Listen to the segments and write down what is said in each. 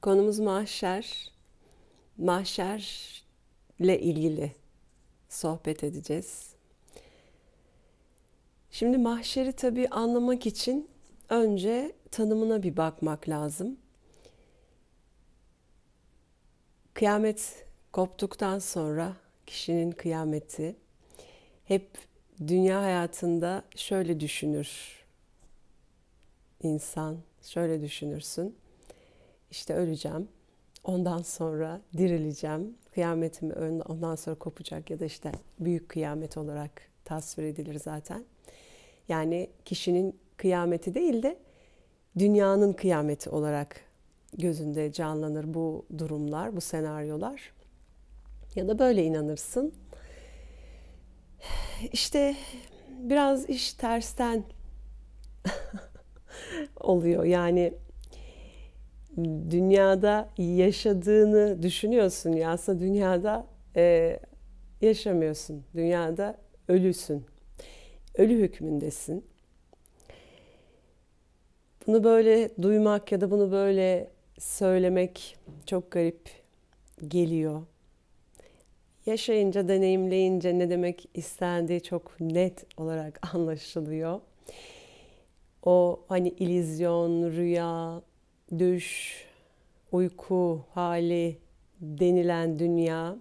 Konumuz mahşer. Mahşerle ilgili sohbet edeceğiz. Şimdi mahşeri tabii anlamak için önce tanımına bir bakmak lazım. Kıyamet koptuktan sonra kişinin kıyameti hep dünya hayatında şöyle düşünür insan, şöyle düşünürsün işte öleceğim. Ondan sonra dirileceğim. Kıyametim ondan sonra kopacak ya da işte büyük kıyamet olarak tasvir edilir zaten. Yani kişinin kıyameti değil de dünyanın kıyameti olarak gözünde canlanır bu durumlar, bu senaryolar. Ya da böyle inanırsın. İşte biraz iş tersten oluyor. Yani dünyada yaşadığını düşünüyorsun ya aslında dünyada e, yaşamıyorsun. Dünyada ölüsün. Ölü hükmündesin. Bunu böyle duymak ya da bunu böyle söylemek çok garip geliyor. Yaşayınca, deneyimleyince ne demek istendiği çok net olarak anlaşılıyor. O hani ilizyon, rüya, düş, uyku hali denilen dünya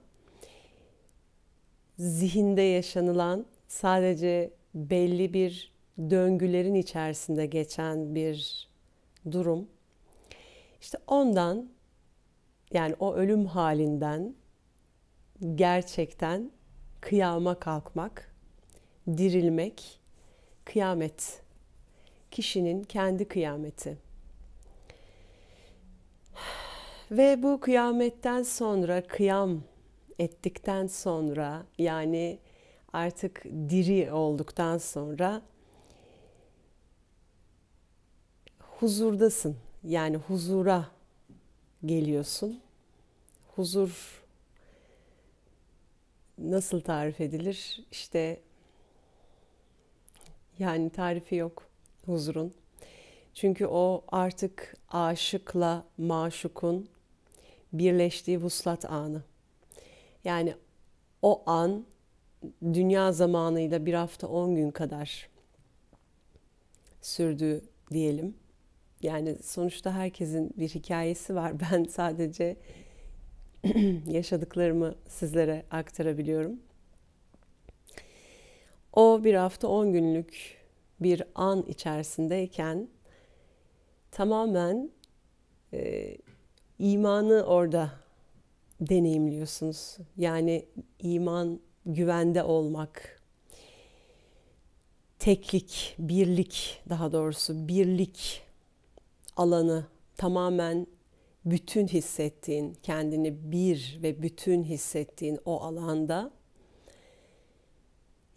zihinde yaşanılan sadece belli bir döngülerin içerisinde geçen bir durum. İşte ondan yani o ölüm halinden gerçekten kıyama kalkmak, dirilmek, kıyamet. Kişinin kendi kıyameti. Ve bu kıyametten sonra kıyam ettikten sonra yani artık diri olduktan sonra huzurdasın. Yani huzura geliyorsun. Huzur nasıl tarif edilir? İşte yani tarifi yok huzurun. Çünkü o artık aşıkla maşukun birleştiği vuslat anı. Yani o an dünya zamanıyla bir hafta on gün kadar sürdü diyelim. Yani sonuçta herkesin bir hikayesi var. Ben sadece yaşadıklarımı sizlere aktarabiliyorum. O bir hafta on günlük bir an içerisindeyken tamamen imanı orada deneyimliyorsunuz. Yani iman güvende olmak, teklik, birlik daha doğrusu birlik alanı tamamen bütün hissettiğin, kendini bir ve bütün hissettiğin o alanda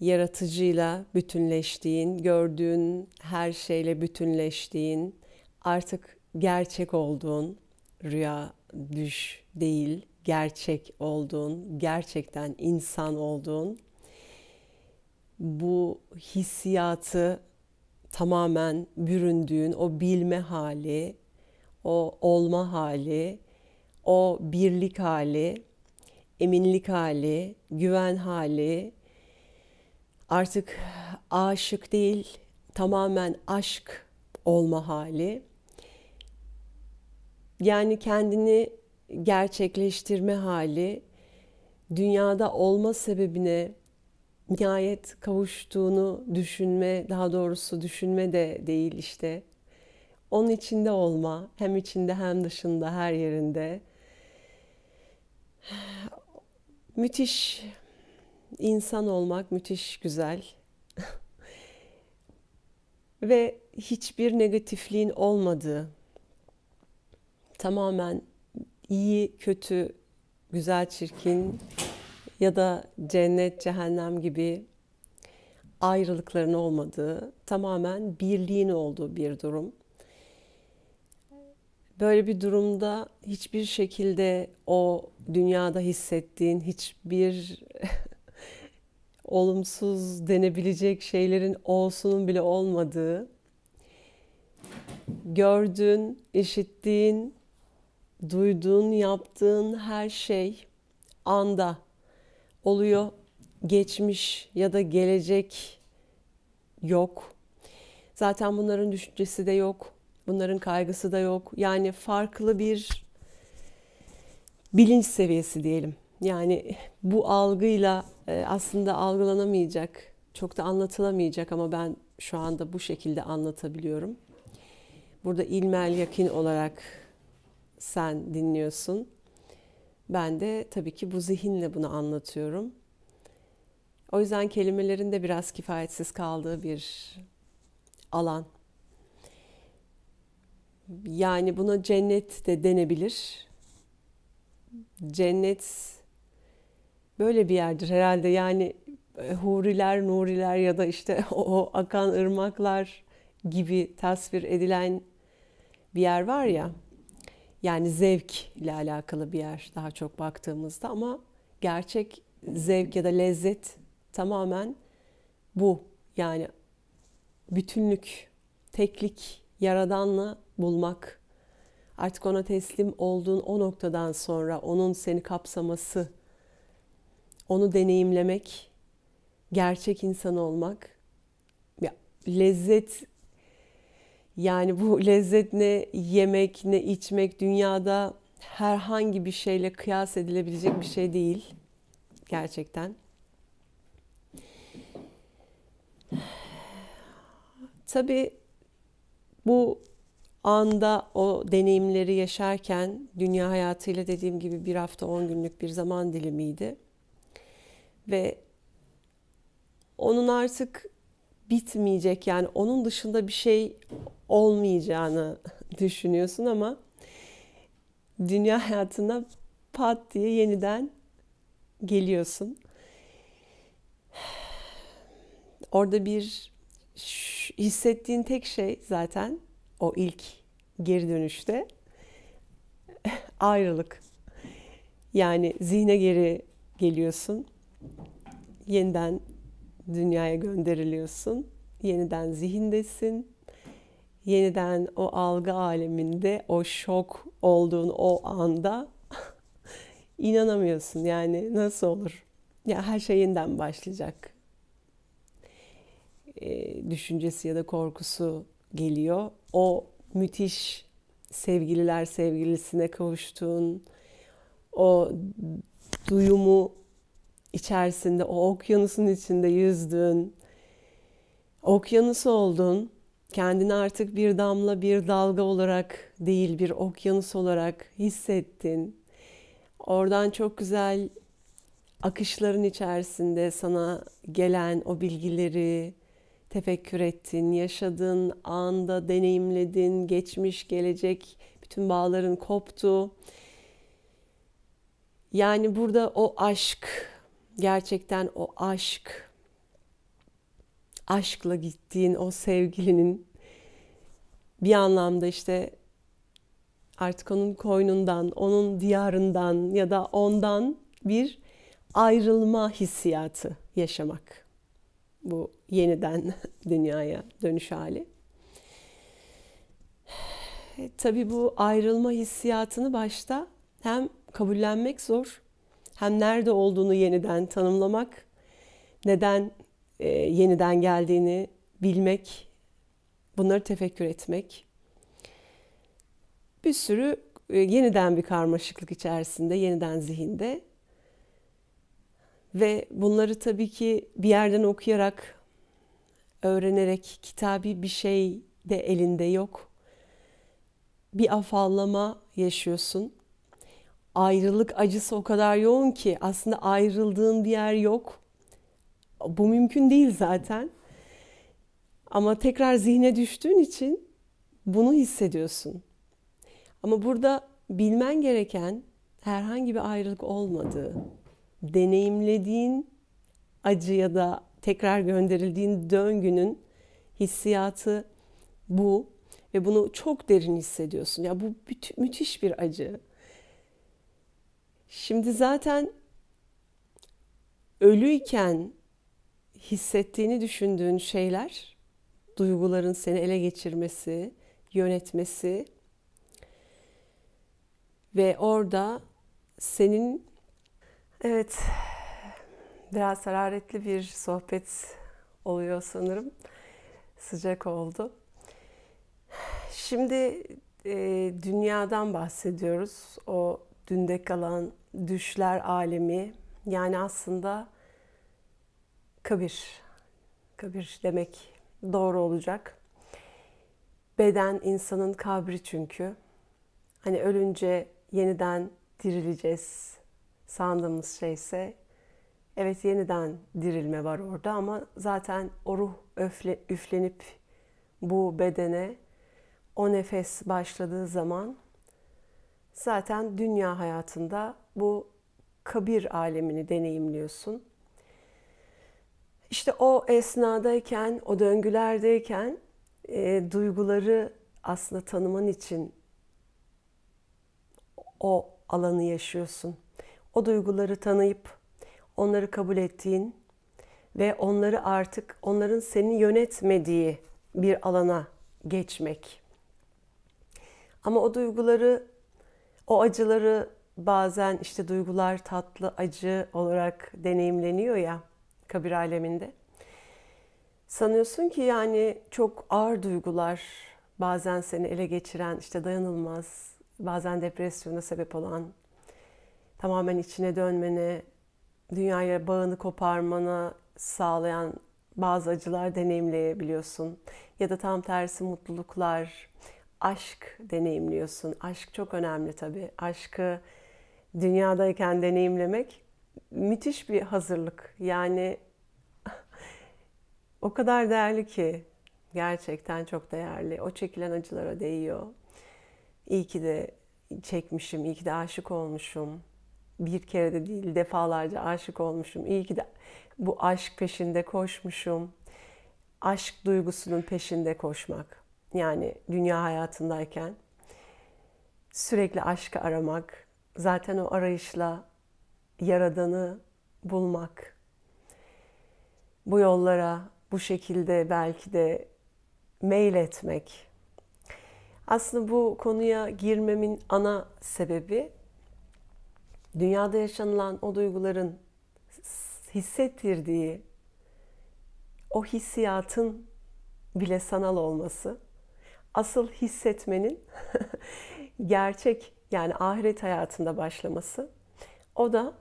yaratıcıyla bütünleştiğin, gördüğün her şeyle bütünleştiğin, artık gerçek olduğun, rüya, düş değil, gerçek olduğun, gerçekten insan olduğun bu hissiyatı tamamen büründüğün o bilme hali, o olma hali, o birlik hali, eminlik hali, güven hali artık aşık değil, tamamen aşk olma hali yani kendini gerçekleştirme hali, dünyada olma sebebine nihayet kavuştuğunu düşünme, daha doğrusu düşünme de değil işte. Onun içinde olma, hem içinde hem dışında her yerinde. Müthiş insan olmak müthiş güzel. Ve hiçbir negatifliğin olmadığı tamamen iyi, kötü, güzel, çirkin ya da cennet, cehennem gibi ayrılıkların olmadığı, tamamen birliğin olduğu bir durum. Böyle bir durumda hiçbir şekilde o dünyada hissettiğin hiçbir olumsuz denebilecek şeylerin olsunun bile olmadığı, gördüğün, işittiğin duyduğun, yaptığın her şey anda oluyor. Geçmiş ya da gelecek yok. Zaten bunların düşüncesi de yok. Bunların kaygısı da yok. Yani farklı bir bilinç seviyesi diyelim. Yani bu algıyla e, aslında algılanamayacak, çok da anlatılamayacak ama ben şu anda bu şekilde anlatabiliyorum. Burada ilmel yakin olarak sen dinliyorsun. Ben de tabii ki bu zihinle bunu anlatıyorum. O yüzden kelimelerin de biraz kifayetsiz kaldığı bir alan. Yani buna cennet de denebilir. Cennet böyle bir yerdir herhalde. Yani e, huriler, nuriler ya da işte o, o akan ırmaklar gibi tasvir edilen bir yer var ya. Yani zevk ile alakalı bir yer daha çok baktığımızda ama gerçek zevk ya da lezzet tamamen bu. Yani bütünlük, teklik, yaradanla bulmak. Artık ona teslim olduğun o noktadan sonra onun seni kapsaması, onu deneyimlemek, gerçek insan olmak. Ya, lezzet yani bu lezzet ne yemek ne içmek dünyada herhangi bir şeyle kıyas edilebilecek bir şey değil. Gerçekten. Tabii bu anda o deneyimleri yaşarken dünya hayatıyla dediğim gibi bir hafta on günlük bir zaman dilimiydi. Ve onun artık bitmeyecek yani onun dışında bir şey olmayacağını düşünüyorsun ama dünya hayatına pat diye yeniden geliyorsun. Orada bir hissettiğin tek şey zaten o ilk geri dönüşte ayrılık. Yani zihne geri geliyorsun. Yeniden dünyaya gönderiliyorsun. Yeniden zihindesin. Yeniden o algı aleminde, o şok olduğun o anda inanamıyorsun. Yani nasıl olur? Ya her şey yeniden başlayacak. E, düşüncesi ya da korkusu geliyor. O müthiş sevgililer sevgilisine kavuştuğun o duyumu içerisinde, o okyanusun içinde yüzdün. Okyanus oldun. Kendini artık bir damla, bir dalga olarak değil, bir okyanus olarak hissettin. Oradan çok güzel akışların içerisinde sana gelen o bilgileri tefekkür ettin, yaşadın, anda deneyimledin, geçmiş, gelecek bütün bağların koptu. Yani burada o aşk gerçekten o aşk, aşkla gittiğin o sevgilinin bir anlamda işte artık onun koynundan, onun diyarından ya da ondan bir ayrılma hissiyatı yaşamak. Bu yeniden dünyaya dönüş hali. E, tabii bu ayrılma hissiyatını başta hem kabullenmek zor hem nerede olduğunu yeniden tanımlamak, neden e, yeniden geldiğini bilmek, bunları tefekkür etmek. Bir sürü e, yeniden bir karmaşıklık içerisinde, yeniden zihinde ve bunları tabii ki bir yerden okuyarak, öğrenerek kitabi bir şey de elinde yok. Bir afallama yaşıyorsun ayrılık acısı o kadar yoğun ki aslında ayrıldığın bir yer yok. Bu mümkün değil zaten. Ama tekrar zihne düştüğün için bunu hissediyorsun. Ama burada bilmen gereken herhangi bir ayrılık olmadığı, deneyimlediğin acı ya da tekrar gönderildiğin döngünün hissiyatı bu ve bunu çok derin hissediyorsun. Ya bu müthiş bir acı. Şimdi zaten ölüyken hissettiğini düşündüğün şeyler, duyguların seni ele geçirmesi, yönetmesi ve orada senin evet biraz hararetli bir sohbet oluyor sanırım. Sıcak oldu. Şimdi e, dünyadan bahsediyoruz. O dünde kalan düşler alemi yani aslında kabir. Kabir demek doğru olacak. Beden insanın kabri çünkü. Hani ölünce yeniden dirileceğiz sandığımız şeyse evet yeniden dirilme var orada ama zaten o ruh öfle, üflenip bu bedene o nefes başladığı zaman zaten dünya hayatında bu kabir alemini deneyimliyorsun. İşte o esnadayken, o döngülerdeyken e, duyguları aslında tanıman için o alanı yaşıyorsun. O duyguları tanıyıp onları kabul ettiğin ve onları artık onların seni yönetmediği bir alana geçmek. Ama o duyguları, o acıları bazen işte duygular tatlı, acı olarak deneyimleniyor ya kabir aleminde. Sanıyorsun ki yani çok ağır duygular bazen seni ele geçiren, işte dayanılmaz, bazen depresyona sebep olan, tamamen içine dönmeni, dünyaya bağını koparmana sağlayan bazı acılar deneyimleyebiliyorsun. Ya da tam tersi mutluluklar, aşk deneyimliyorsun. Aşk çok önemli tabii. Aşkı dünyadayken deneyimlemek müthiş bir hazırlık. Yani o kadar değerli ki gerçekten çok değerli. O çekilen acılara değiyor. İyi ki de çekmişim, iyi ki de aşık olmuşum. Bir kere de değil, defalarca aşık olmuşum. İyi ki de bu aşk peşinde koşmuşum. Aşk duygusunun peşinde koşmak. Yani dünya hayatındayken sürekli aşkı aramak, zaten o arayışla yaradanı bulmak. Bu yollara bu şekilde belki de mail etmek. Aslında bu konuya girmemin ana sebebi dünyada yaşanılan o duyguların hissettirdiği o hissiyatın bile sanal olması, asıl hissetmenin gerçek yani ahiret hayatında başlaması. O da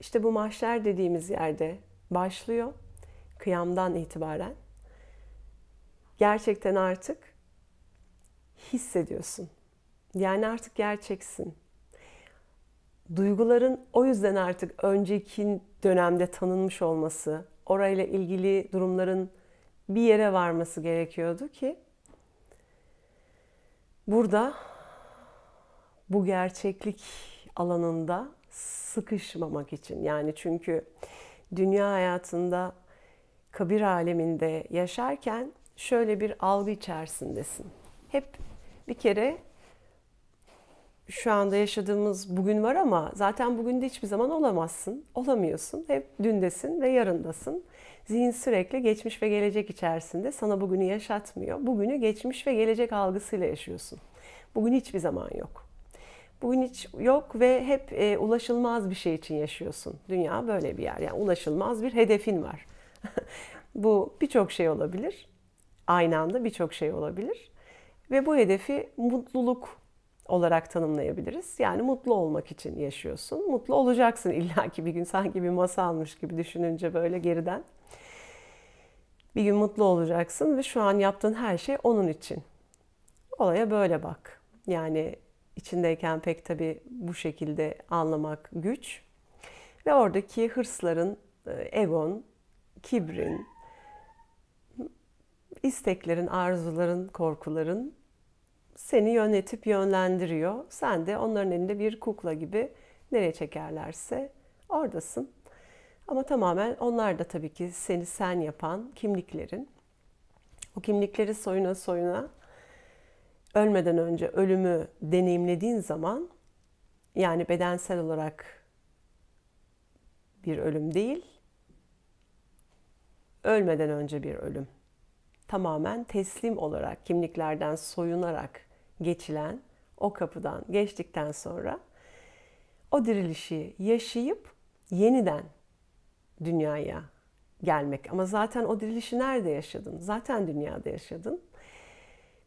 işte bu mahşer dediğimiz yerde başlıyor kıyamdan itibaren. Gerçekten artık hissediyorsun. Yani artık gerçeksin. Duyguların o yüzden artık önceki dönemde tanınmış olması, orayla ilgili durumların bir yere varması gerekiyordu ki burada bu gerçeklik alanında sıkışmamak için. Yani çünkü dünya hayatında kabir aleminde yaşarken şöyle bir algı içerisindesin. Hep bir kere şu anda yaşadığımız bugün var ama zaten bugün de hiçbir zaman olamazsın. Olamıyorsun. Hep dündesin ve yarındasın. Zihin sürekli geçmiş ve gelecek içerisinde sana bugünü yaşatmıyor. Bugünü geçmiş ve gelecek algısıyla yaşıyorsun. Bugün hiçbir zaman yok. Bugün hiç yok ve hep e, ulaşılmaz bir şey için yaşıyorsun. Dünya böyle bir yer. Yani ulaşılmaz bir hedefin var. bu birçok şey olabilir. Aynı anda birçok şey olabilir. Ve bu hedefi mutluluk olarak tanımlayabiliriz. Yani mutlu olmak için yaşıyorsun. Mutlu olacaksın illaki bir gün sanki bir masalmış gibi düşününce böyle geriden. Bir gün mutlu olacaksın ve şu an yaptığın her şey onun için. Olaya böyle bak. Yani içindeyken pek tabii bu şekilde anlamak güç. Ve oradaki hırsların, e, egon, kibrin, isteklerin, arzuların, korkuların seni yönetip yönlendiriyor. Sen de onların elinde bir kukla gibi nereye çekerlerse oradasın. Ama tamamen onlar da tabii ki seni sen yapan kimliklerin. O kimlikleri soyuna soyuna ölmeden önce ölümü deneyimlediğin zaman yani bedensel olarak bir ölüm değil, ölmeden önce bir ölüm. Tamamen teslim olarak, kimliklerden soyunarak geçilen o kapıdan geçtikten sonra o dirilişi yaşayıp yeniden dünyaya gelmek. Ama zaten o dirilişi nerede yaşadın? Zaten dünyada yaşadın.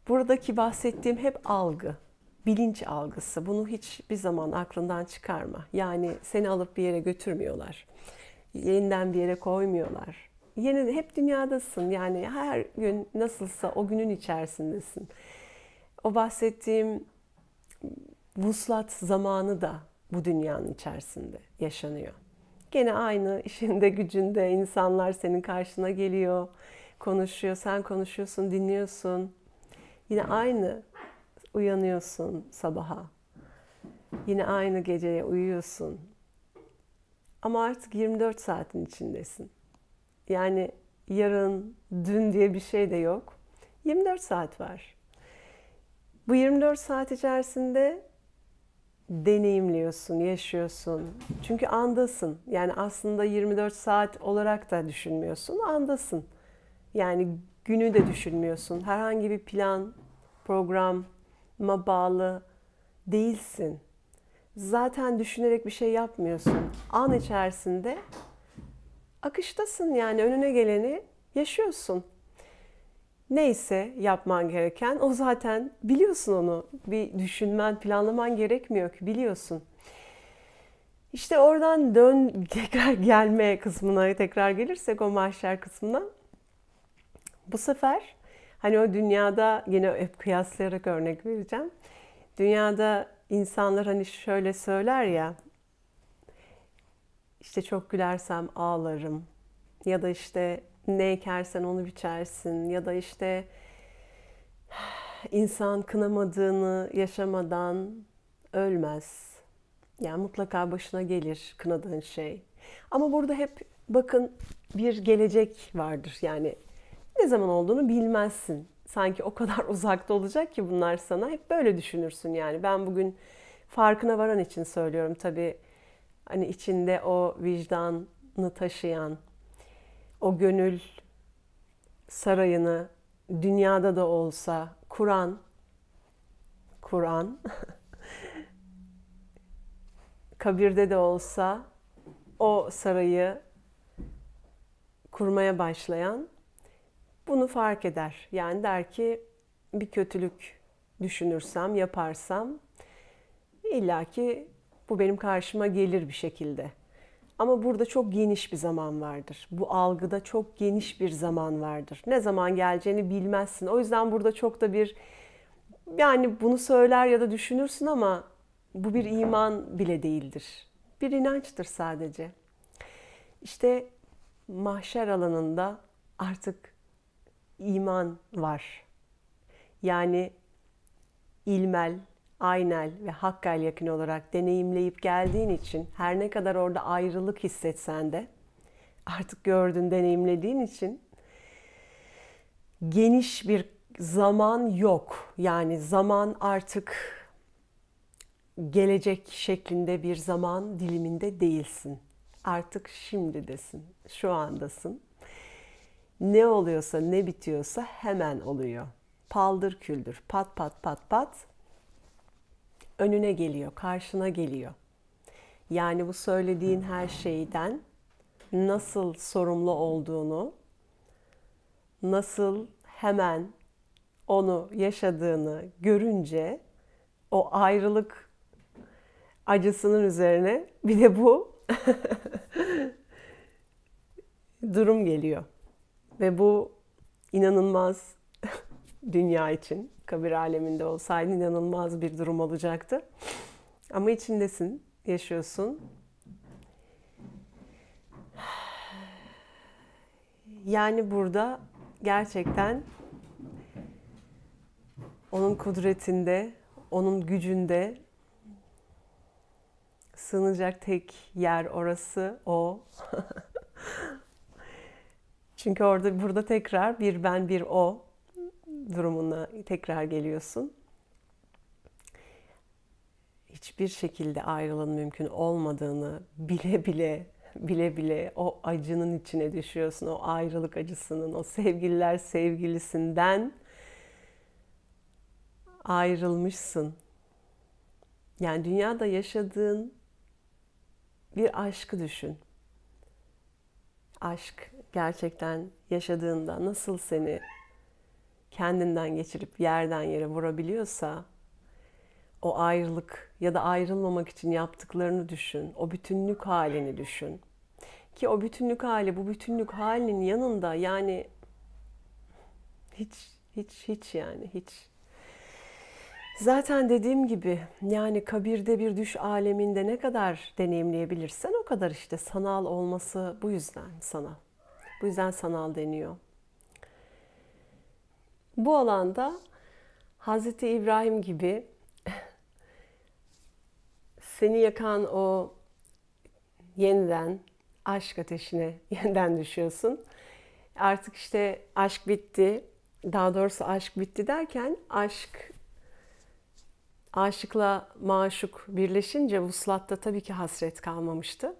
Buradaki bahsettiğim hep algı, bilinç algısı. Bunu hiçbir zaman aklından çıkarma. Yani seni alıp bir yere götürmüyorlar. Yeniden bir yere koymuyorlar. Yeni hep dünyadasın. Yani her gün nasılsa o günün içerisindesin. O bahsettiğim vuslat zamanı da bu dünyanın içerisinde yaşanıyor. Gene aynı işinde gücünde insanlar senin karşına geliyor, konuşuyor, sen konuşuyorsun, dinliyorsun. Yine aynı uyanıyorsun sabaha. Yine aynı geceye uyuyorsun. Ama artık 24 saatin içindesin. Yani yarın, dün diye bir şey de yok. 24 saat var. Bu 24 saat içerisinde deneyimliyorsun, yaşıyorsun. Çünkü andasın. Yani aslında 24 saat olarak da düşünmüyorsun, andasın. Yani günü de düşünmüyorsun. Herhangi bir plan, programa bağlı değilsin. Zaten düşünerek bir şey yapmıyorsun. An içerisinde akıştasın yani önüne geleni yaşıyorsun. Neyse yapman gereken o zaten biliyorsun onu. Bir düşünmen, planlaman gerekmiyor ki biliyorsun. İşte oradan dön tekrar gelme kısmına tekrar gelirsek o mahşer kısmına bu sefer hani o dünyada yine hep kıyaslayarak örnek vereceğim. Dünyada insanlar hani şöyle söyler ya işte çok gülersem ağlarım ya da işte ne ekersen onu biçersin ya da işte insan kınamadığını yaşamadan ölmez. Yani mutlaka başına gelir kınadığın şey. Ama burada hep bakın bir gelecek vardır. Yani ne zaman olduğunu bilmezsin. Sanki o kadar uzakta olacak ki bunlar sana. Hep böyle düşünürsün yani. Ben bugün farkına varan için söylüyorum tabii. Hani içinde o vicdanını taşıyan, o gönül sarayını dünyada da olsa kuran, kuran, kabirde de olsa o sarayı kurmaya başlayan bunu fark eder. Yani der ki bir kötülük düşünürsem, yaparsam illaki bu benim karşıma gelir bir şekilde. Ama burada çok geniş bir zaman vardır. Bu algıda çok geniş bir zaman vardır. Ne zaman geleceğini bilmezsin. O yüzden burada çok da bir yani bunu söyler ya da düşünürsün ama bu bir iman bile değildir. Bir inançtır sadece. İşte mahşer alanında artık iman var. Yani ilmel, aynel ve hakkel yakın olarak deneyimleyip geldiğin için her ne kadar orada ayrılık hissetsen de artık gördün, deneyimlediğin için geniş bir zaman yok. Yani zaman artık gelecek şeklinde bir zaman diliminde değilsin. Artık şimdidesin, şu andasın. Ne oluyorsa ne bitiyorsa hemen oluyor. Paldır küldür pat pat pat pat önüne geliyor, karşına geliyor. Yani bu söylediğin her şeyden nasıl sorumlu olduğunu, nasıl hemen onu yaşadığını görünce o ayrılık acısının üzerine bir de bu durum geliyor. Ve bu inanılmaz dünya için, kabir aleminde olsaydı inanılmaz bir durum olacaktı. Ama içindesin, yaşıyorsun. Yani burada gerçekten onun kudretinde, onun gücünde sığınacak tek yer orası o. Çünkü orada burada tekrar bir ben bir o durumuna tekrar geliyorsun. Hiçbir şekilde ayrılığın mümkün olmadığını bile bile bile bile o acının içine düşüyorsun. O ayrılık acısının, o sevgililer sevgilisinden ayrılmışsın. Yani dünyada yaşadığın bir aşkı düşün. Aşk gerçekten yaşadığında nasıl seni kendinden geçirip yerden yere vurabiliyorsa o ayrılık ya da ayrılmamak için yaptıklarını düşün. O bütünlük halini düşün. Ki o bütünlük hali bu bütünlük halinin yanında yani hiç hiç hiç yani hiç Zaten dediğim gibi yani kabirde bir düş aleminde ne kadar deneyimleyebilirsen o kadar işte sanal olması bu yüzden sanal. Bu yüzden sanal deniyor. Bu alanda Hazreti İbrahim gibi seni yakan o yeniden aşk ateşine yeniden düşüyorsun. Artık işte aşk bitti. Daha doğrusu aşk bitti derken aşk aşıkla maşuk birleşince vuslatta tabii ki hasret kalmamıştı.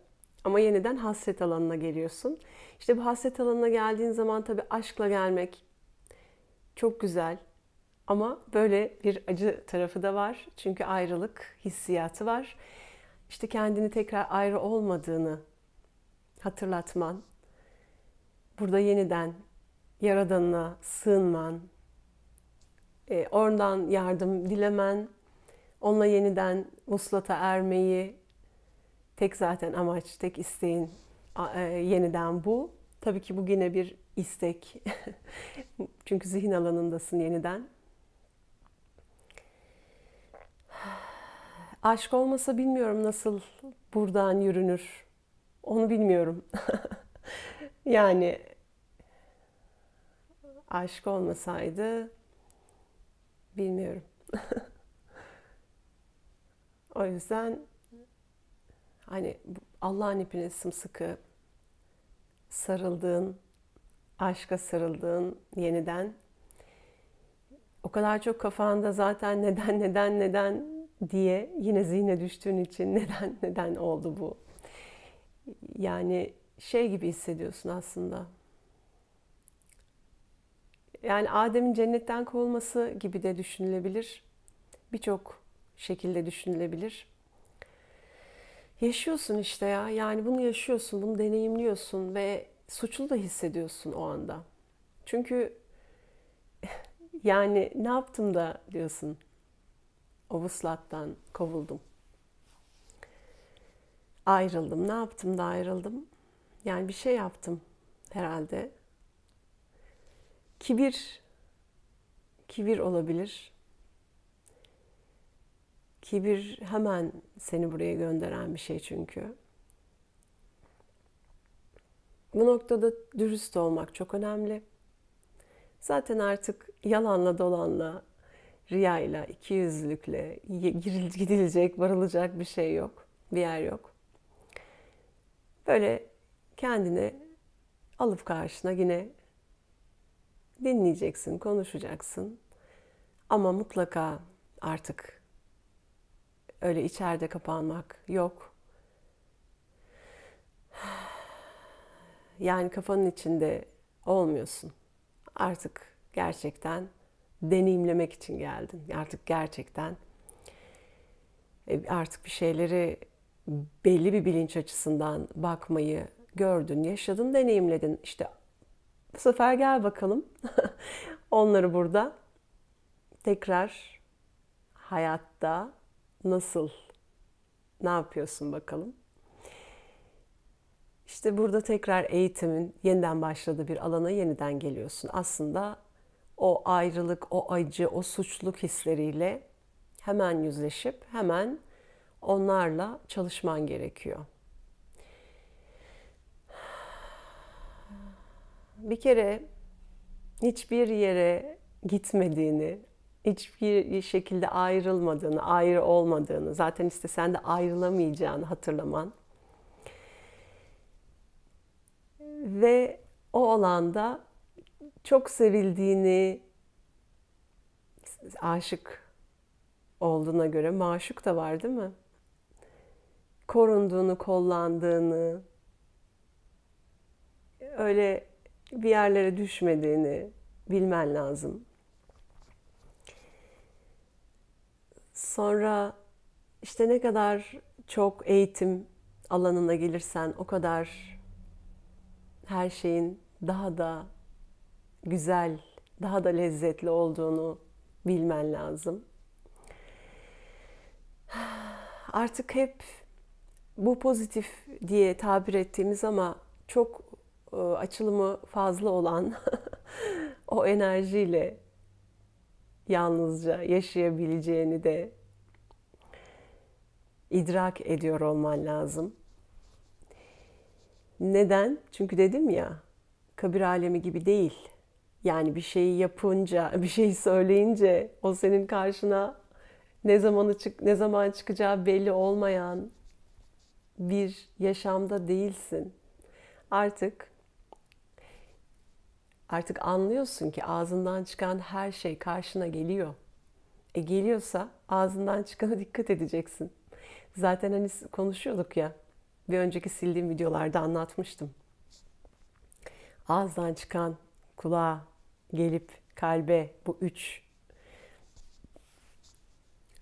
Ama yeniden hasret alanına geliyorsun. İşte bu hasret alanına geldiğin zaman tabii aşkla gelmek çok güzel. Ama böyle bir acı tarafı da var. Çünkü ayrılık hissiyatı var. İşte kendini tekrar ayrı olmadığını hatırlatman, burada yeniden Yaradan'ına sığınman, e, oradan yardım dilemen, onunla yeniden vuslata ermeyi, Tek zaten amaç, tek isteğin e, yeniden bu. Tabii ki bu yine bir istek. Çünkü zihin alanındasın yeniden. Aşk olmasa bilmiyorum nasıl buradan yürünür. Onu bilmiyorum. yani aşk olmasaydı bilmiyorum. o yüzden hani Allah'ın ipine sımsıkı sarıldığın, aşka sarıldığın yeniden o kadar çok kafanda zaten neden neden neden diye yine zihne düştüğün için neden neden oldu bu. Yani şey gibi hissediyorsun aslında. Yani Adem'in cennetten kovulması gibi de düşünülebilir. Birçok şekilde düşünülebilir yaşıyorsun işte ya. Yani bunu yaşıyorsun, bunu deneyimliyorsun ve suçlu da hissediyorsun o anda. Çünkü yani ne yaptım da diyorsun. O vuslattan kovuldum. Ayrıldım. Ne yaptım da ayrıldım? Yani bir şey yaptım herhalde. Kibir kibir olabilir. Kibir hemen seni buraya gönderen bir şey çünkü. Bu noktada dürüst olmak çok önemli. Zaten artık yalanla dolanla, riyayla, ikiyüzlülükle gidilecek, varılacak bir şey yok. Bir yer yok. Böyle kendini alıp karşına yine dinleyeceksin, konuşacaksın. Ama mutlaka artık Öyle içeride kapanmak yok. Yani kafanın içinde olmuyorsun. Artık gerçekten deneyimlemek için geldin. Artık gerçekten e, artık bir şeyleri belli bir bilinç açısından bakmayı gördün, yaşadın, deneyimledin. İşte bu sefer gel bakalım. Onları burada tekrar hayatta nasıl, ne yapıyorsun bakalım. İşte burada tekrar eğitimin yeniden başladığı bir alana yeniden geliyorsun. Aslında o ayrılık, o acı, o suçluluk hisleriyle hemen yüzleşip hemen onlarla çalışman gerekiyor. Bir kere hiçbir yere gitmediğini, hiçbir şekilde ayrılmadığını, ayrı olmadığını, zaten istesen de ayrılamayacağını hatırlaman. Ve o alanda çok sevildiğini, aşık olduğuna göre maşuk da var değil mi? Korunduğunu, kollandığını, öyle bir yerlere düşmediğini bilmen lazım. Sonra işte ne kadar çok eğitim alanına gelirsen o kadar her şeyin daha da güzel, daha da lezzetli olduğunu bilmen lazım. Artık hep bu pozitif diye tabir ettiğimiz ama çok ıı, açılımı fazla olan o enerjiyle yalnızca yaşayabileceğini de idrak ediyor olman lazım. Neden? Çünkü dedim ya kabir alemi gibi değil. Yani bir şeyi yapınca, bir şeyi söyleyince o senin karşına ne zaman çık ne zaman çıkacağı belli olmayan bir yaşamda değilsin. Artık Artık anlıyorsun ki ağzından çıkan her şey karşına geliyor. E geliyorsa ağzından çıkana dikkat edeceksin. Zaten hani konuşuyorduk ya. Bir önceki sildiğim videolarda anlatmıştım. Ağızdan çıkan kulağa gelip kalbe bu üç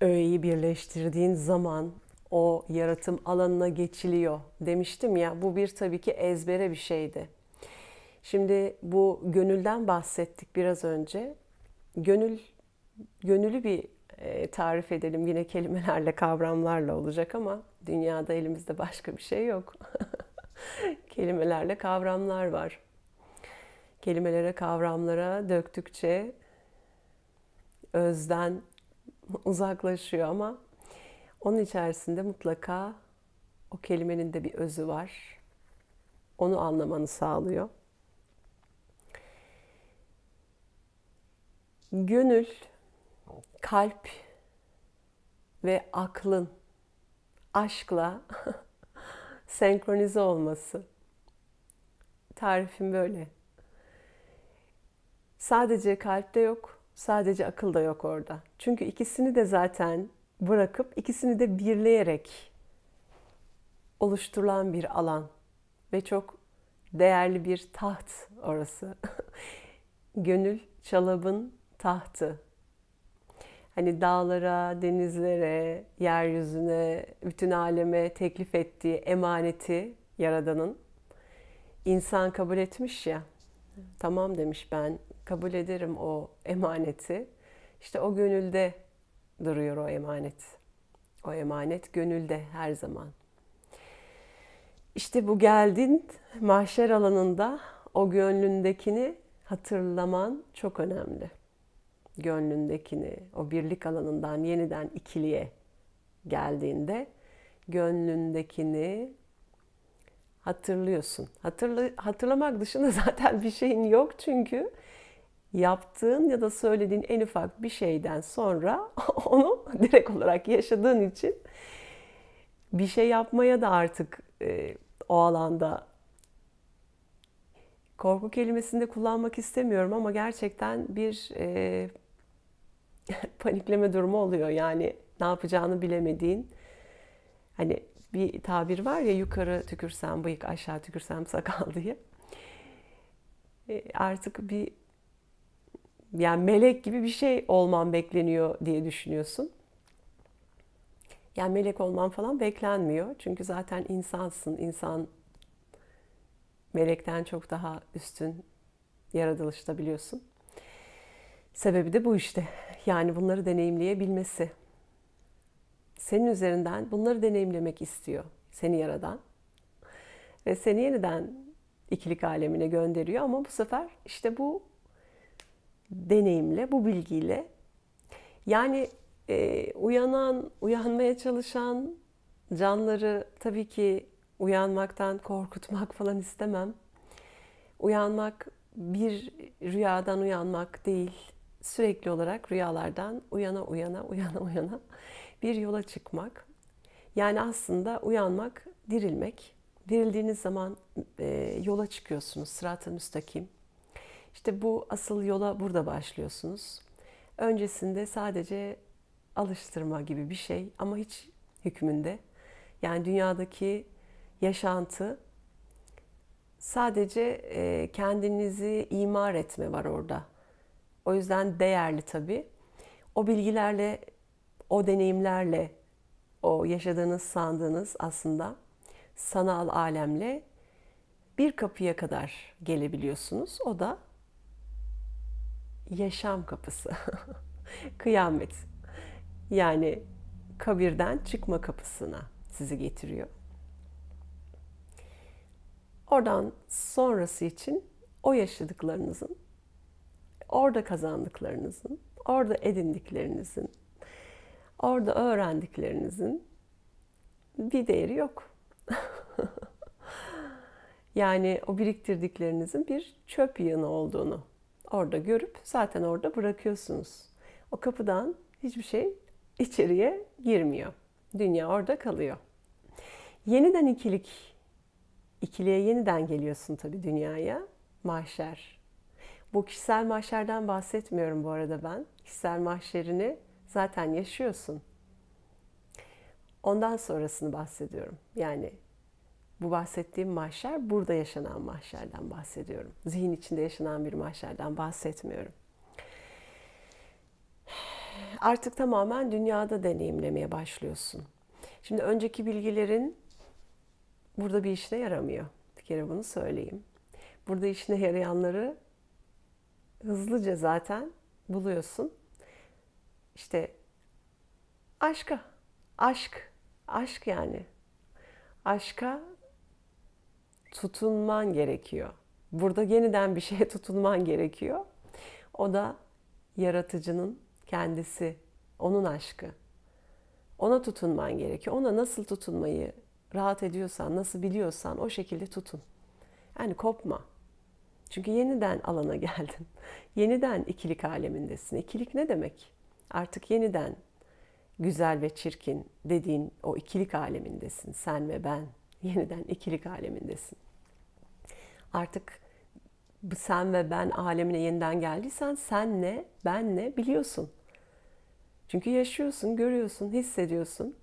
öğeyi birleştirdiğin zaman o yaratım alanına geçiliyor demiştim ya. Bu bir tabii ki ezbere bir şeydi. Şimdi bu gönülden bahsettik biraz önce. Gönül gönüllü bir e, tarif edelim yine kelimelerle, kavramlarla olacak ama dünyada elimizde başka bir şey yok. Kelimelerle kavramlar var. Kelimelere, kavramlara döktükçe özden uzaklaşıyor ama onun içerisinde mutlaka o kelimenin de bir özü var. Onu anlamanı sağlıyor. Gönül, kalp ve aklın aşkla senkronize olması. Tarifim böyle. Sadece kalpte yok, sadece akıl da yok orada. Çünkü ikisini de zaten bırakıp ikisini de birleyerek oluşturulan bir alan ve çok değerli bir taht orası. Gönül Çalab'ın tahtı. Hani dağlara, denizlere, yeryüzüne, bütün aleme teklif ettiği emaneti Yaradan'ın insan kabul etmiş ya. Tamam demiş ben kabul ederim o emaneti. İşte o gönülde duruyor o emanet. O emanet gönülde her zaman. İşte bu geldin mahşer alanında o gönlündekini hatırlaman çok önemli gönlündekini o birlik alanından yeniden ikiliye geldiğinde gönlündekini hatırlıyorsun. Hatırla, hatırlamak dışında zaten bir şeyin yok çünkü yaptığın ya da söylediğin en ufak bir şeyden sonra onu direkt olarak yaşadığın için bir şey yapmaya da artık e, o alanda korku kelimesini de kullanmak istemiyorum ama gerçekten bir e, panikleme durumu oluyor. Yani ne yapacağını bilemediğin. Hani bir tabir var ya yukarı tükürsem bıyık aşağı tükürsem sakal diye. E, artık bir yani melek gibi bir şey olman bekleniyor diye düşünüyorsun. Yani melek olman falan beklenmiyor. Çünkü zaten insansın. İnsan melekten çok daha üstün yaratılışta biliyorsun. Sebebi de bu işte. Yani bunları deneyimleyebilmesi. Senin üzerinden bunları deneyimlemek istiyor seni yaradan. Ve seni yeniden ikilik alemine gönderiyor ama bu sefer işte bu deneyimle, bu bilgiyle yani e, uyanan, uyanmaya çalışan canları tabii ki uyanmaktan korkutmak falan istemem. Uyanmak bir rüyadan uyanmak değil sürekli olarak rüyalardan uyana uyana uyana uyana bir yola çıkmak. Yani aslında uyanmak, dirilmek. Dirildiğiniz zaman e, yola çıkıyorsunuz, sırat-ı müstakim. İşte bu asıl yola burada başlıyorsunuz. Öncesinde sadece alıştırma gibi bir şey ama hiç hükmünde. Yani dünyadaki yaşantı sadece e, kendinizi imar etme var orada. O yüzden değerli tabii. O bilgilerle, o deneyimlerle, o yaşadığınız sandığınız aslında sanal alemle bir kapıya kadar gelebiliyorsunuz. O da yaşam kapısı. Kıyamet. Yani kabirden çıkma kapısına sizi getiriyor. Oradan sonrası için o yaşadıklarınızın orada kazandıklarınızın, orada edindiklerinizin, orada öğrendiklerinizin bir değeri yok. yani o biriktirdiklerinizin bir çöp yığını olduğunu orada görüp zaten orada bırakıyorsunuz. O kapıdan hiçbir şey içeriye girmiyor. Dünya orada kalıyor. Yeniden ikilik, ikiliye yeniden geliyorsun tabii dünyaya. Mahşer bu kişisel mahşerden bahsetmiyorum bu arada ben. Kişisel mahşerini zaten yaşıyorsun. Ondan sonrasını bahsediyorum. Yani bu bahsettiğim mahşer burada yaşanan mahşerden bahsediyorum. Zihin içinde yaşanan bir mahşerden bahsetmiyorum. Artık tamamen dünyada deneyimlemeye başlıyorsun. Şimdi önceki bilgilerin burada bir işine yaramıyor. Bir kere bunu söyleyeyim. Burada işine yarayanları hızlıca zaten buluyorsun. İşte aşka, aşk, aşk yani. Aşka tutunman gerekiyor. Burada yeniden bir şeye tutunman gerekiyor. O da yaratıcının kendisi, onun aşkı. Ona tutunman gerekiyor. Ona nasıl tutunmayı rahat ediyorsan, nasıl biliyorsan o şekilde tutun. Yani kopma. Çünkü yeniden alana geldin. Yeniden ikilik alemindesin. İkilik ne demek? Artık yeniden güzel ve çirkin dediğin o ikilik alemindesin. Sen ve ben yeniden ikilik alemindesin. Artık sen ve ben alemine yeniden geldiysen sen ne, ben ne biliyorsun. Çünkü yaşıyorsun, görüyorsun, hissediyorsun.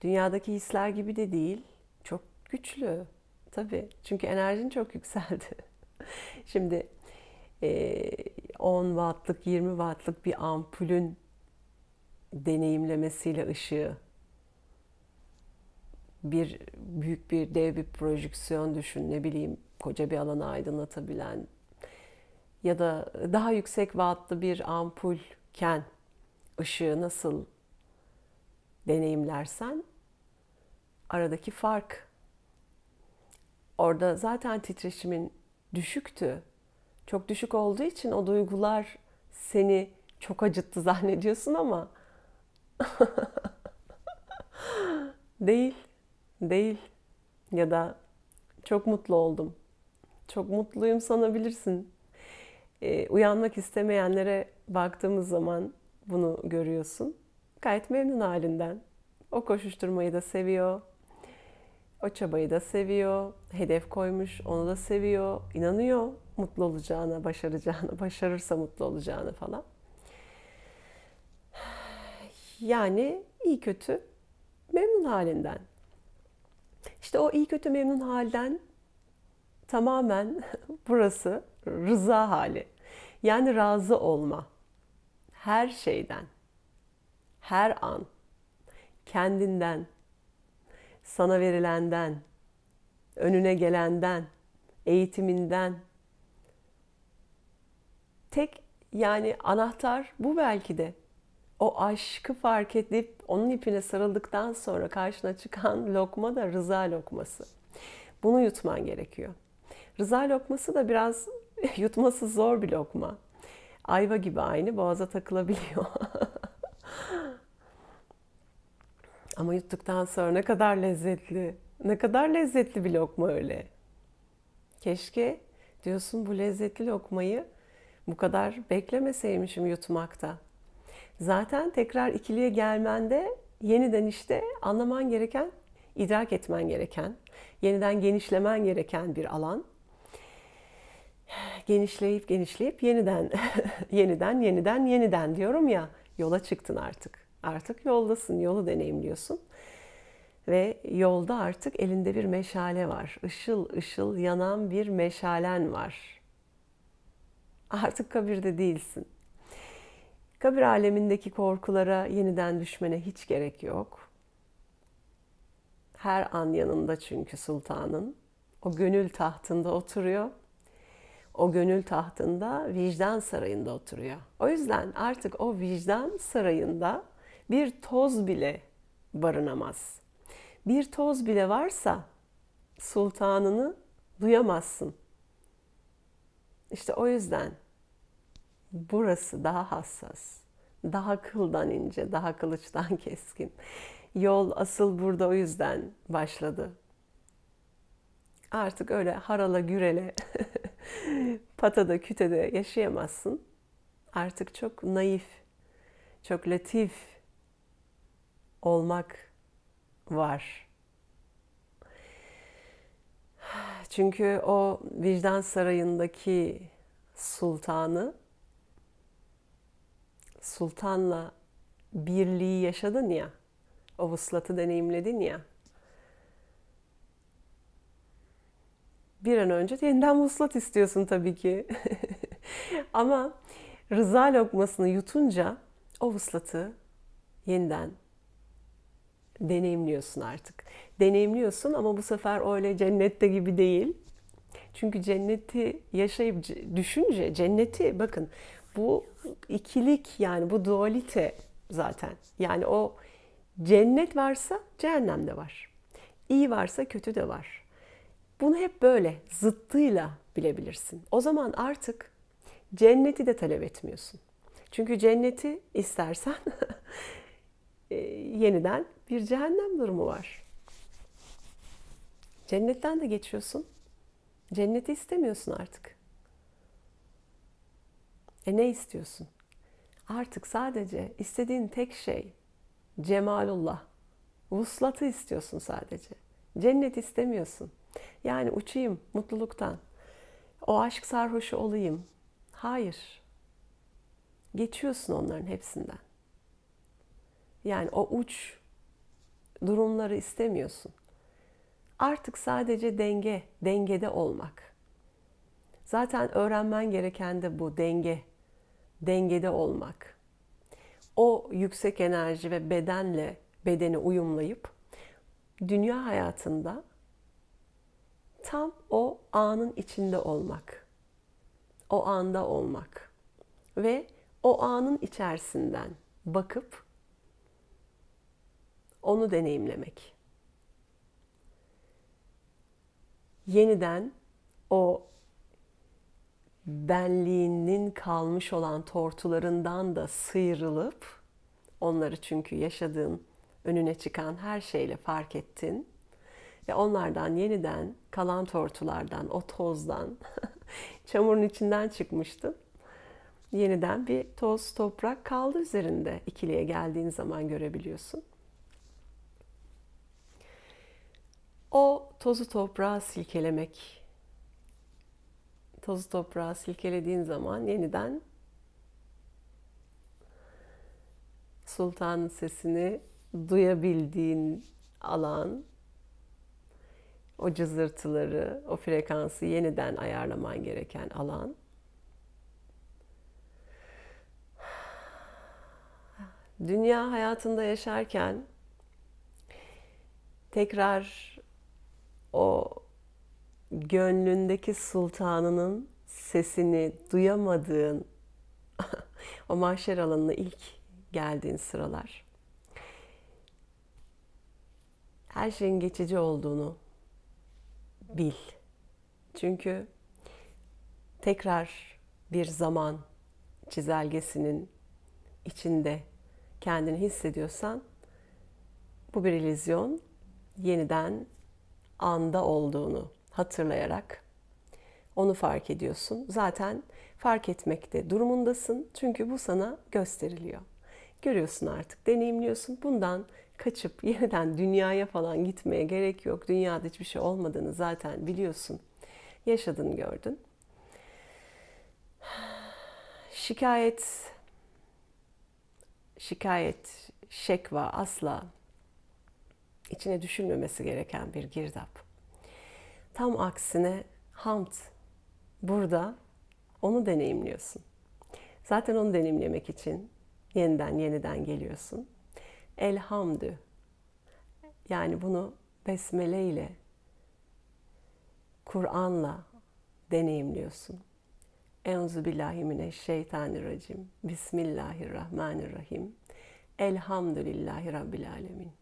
Dünyadaki hisler gibi de değil. Çok güçlü. Tabii. Çünkü enerjin çok yükseldi. Şimdi 10 e, wattlık 20 wattlık bir ampulün deneyimlemesiyle ışığı bir büyük bir dev bir projeksiyon düşün ne bileyim koca bir alanı aydınlatabilen ya da daha yüksek wattlı bir ampulken ışığı nasıl deneyimlersen aradaki fark orada zaten titreşimin düşüktü. Çok düşük olduğu için o duygular seni çok acıttı zannediyorsun ama değil, değil. Ya da çok mutlu oldum. Çok mutluyum sanabilirsin. Ee, uyanmak istemeyenlere baktığımız zaman bunu görüyorsun. Gayet memnun halinden. O koşuşturmayı da seviyor. O çabayı da seviyor, hedef koymuş, onu da seviyor, inanıyor mutlu olacağına, başaracağına, başarırsa mutlu olacağını falan. Yani iyi kötü memnun halinden. İşte o iyi kötü memnun halden tamamen burası rıza hali. Yani razı olma. Her şeyden, her an, kendinden, sana verilenden, önüne gelenden, eğitiminden. Tek yani anahtar bu belki de. O aşkı fark edip onun ipine sarıldıktan sonra karşına çıkan lokma da rıza lokması. Bunu yutman gerekiyor. Rıza lokması da biraz yutması zor bir lokma. Ayva gibi aynı boğaza takılabiliyor. Ama yuttuktan sonra ne kadar lezzetli. Ne kadar lezzetli bir lokma öyle. Keşke diyorsun bu lezzetli lokmayı bu kadar beklemeseymişim yutmakta. Zaten tekrar ikiliye gelmende yeniden işte anlaman gereken, idrak etmen gereken, yeniden genişlemen gereken bir alan. Genişleyip genişleyip yeniden, yeniden, yeniden, yeniden diyorum ya yola çıktın artık. Artık yoldasın, yolu deneyimliyorsun. Ve yolda artık elinde bir meşale var. Işıl ışıl yanan bir meşalen var. Artık kabirde değilsin. Kabir alemindeki korkulara yeniden düşmene hiç gerek yok. Her an yanında çünkü sultanın. O gönül tahtında oturuyor. O gönül tahtında vicdan sarayında oturuyor. O yüzden artık o vicdan sarayında bir toz bile barınamaz. Bir toz bile varsa sultanını duyamazsın. İşte o yüzden burası daha hassas. Daha kıldan ince, daha kılıçtan keskin. Yol asıl burada o yüzden başladı. Artık öyle harala gürele, patada kütede yaşayamazsın. Artık çok naif, çok latif olmak var. Çünkü o vicdan sarayındaki sultanı sultanla birliği yaşadın ya. O vuslatı deneyimledin ya. Bir an önce yeniden vuslat istiyorsun tabii ki. Ama rıza lokmasını yutunca o vuslatı yeniden deneyimliyorsun artık. Deneyimliyorsun ama bu sefer öyle cennette gibi değil. Çünkü cenneti yaşayıp düşünce cenneti bakın bu ikilik yani bu dualite zaten. Yani o cennet varsa cehennem de var. İyi varsa kötü de var. Bunu hep böyle zıttıyla bilebilirsin. O zaman artık cenneti de talep etmiyorsun. Çünkü cenneti istersen e, yeniden bir cehennem durumu var. Cennetten de geçiyorsun. Cenneti istemiyorsun artık. E ne istiyorsun? Artık sadece istediğin tek şey cemalullah. Vuslatı istiyorsun sadece. Cennet istemiyorsun. Yani uçayım mutluluktan. O aşk sarhoşu olayım. Hayır. Geçiyorsun onların hepsinden. Yani o uç durumları istemiyorsun. Artık sadece denge, dengede olmak. Zaten öğrenmen gereken de bu denge. Dengede olmak. O yüksek enerji ve bedenle bedeni uyumlayıp dünya hayatında tam o anın içinde olmak. O anda olmak ve o anın içerisinden bakıp onu deneyimlemek. Yeniden o benliğinin kalmış olan tortularından da sıyrılıp onları çünkü yaşadığın önüne çıkan her şeyle fark ettin ve onlardan yeniden kalan tortulardan, o tozdan, çamurun içinden çıkmıştın. Yeniden bir toz toprak kaldı üzerinde ikiliye geldiğin zaman görebiliyorsun. O tozu toprağa silkelemek. Tozu toprağa silkelediğin zaman yeniden sultan sesini duyabildiğin alan, o cızırtıları, o frekansı yeniden ayarlaman gereken alan. Dünya hayatında yaşarken tekrar o gönlündeki sultanının sesini duyamadığın o mahşer alanına ilk geldiğin sıralar. Her şeyin geçici olduğunu bil. Çünkü tekrar bir zaman çizelgesinin içinde kendini hissediyorsan bu bir illüzyon. Yeniden anda olduğunu hatırlayarak onu fark ediyorsun. Zaten fark etmekte durumundasın. Çünkü bu sana gösteriliyor. Görüyorsun artık, deneyimliyorsun. Bundan kaçıp yeniden dünyaya falan gitmeye gerek yok. Dünyada hiçbir şey olmadığını zaten biliyorsun. Yaşadın, gördün. Şikayet şikayet, şekva asla içine düşünmemesi gereken bir girdap. Tam aksine hamd burada onu deneyimliyorsun. Zaten onu deneyimlemek için yeniden yeniden geliyorsun. Elhamdü. Yani bunu besmele ile Kur'an'la deneyimliyorsun. Enzu billahi mineşşeytanirracim. Bismillahirrahmanirrahim. Elhamdülillahi rabbil alemin.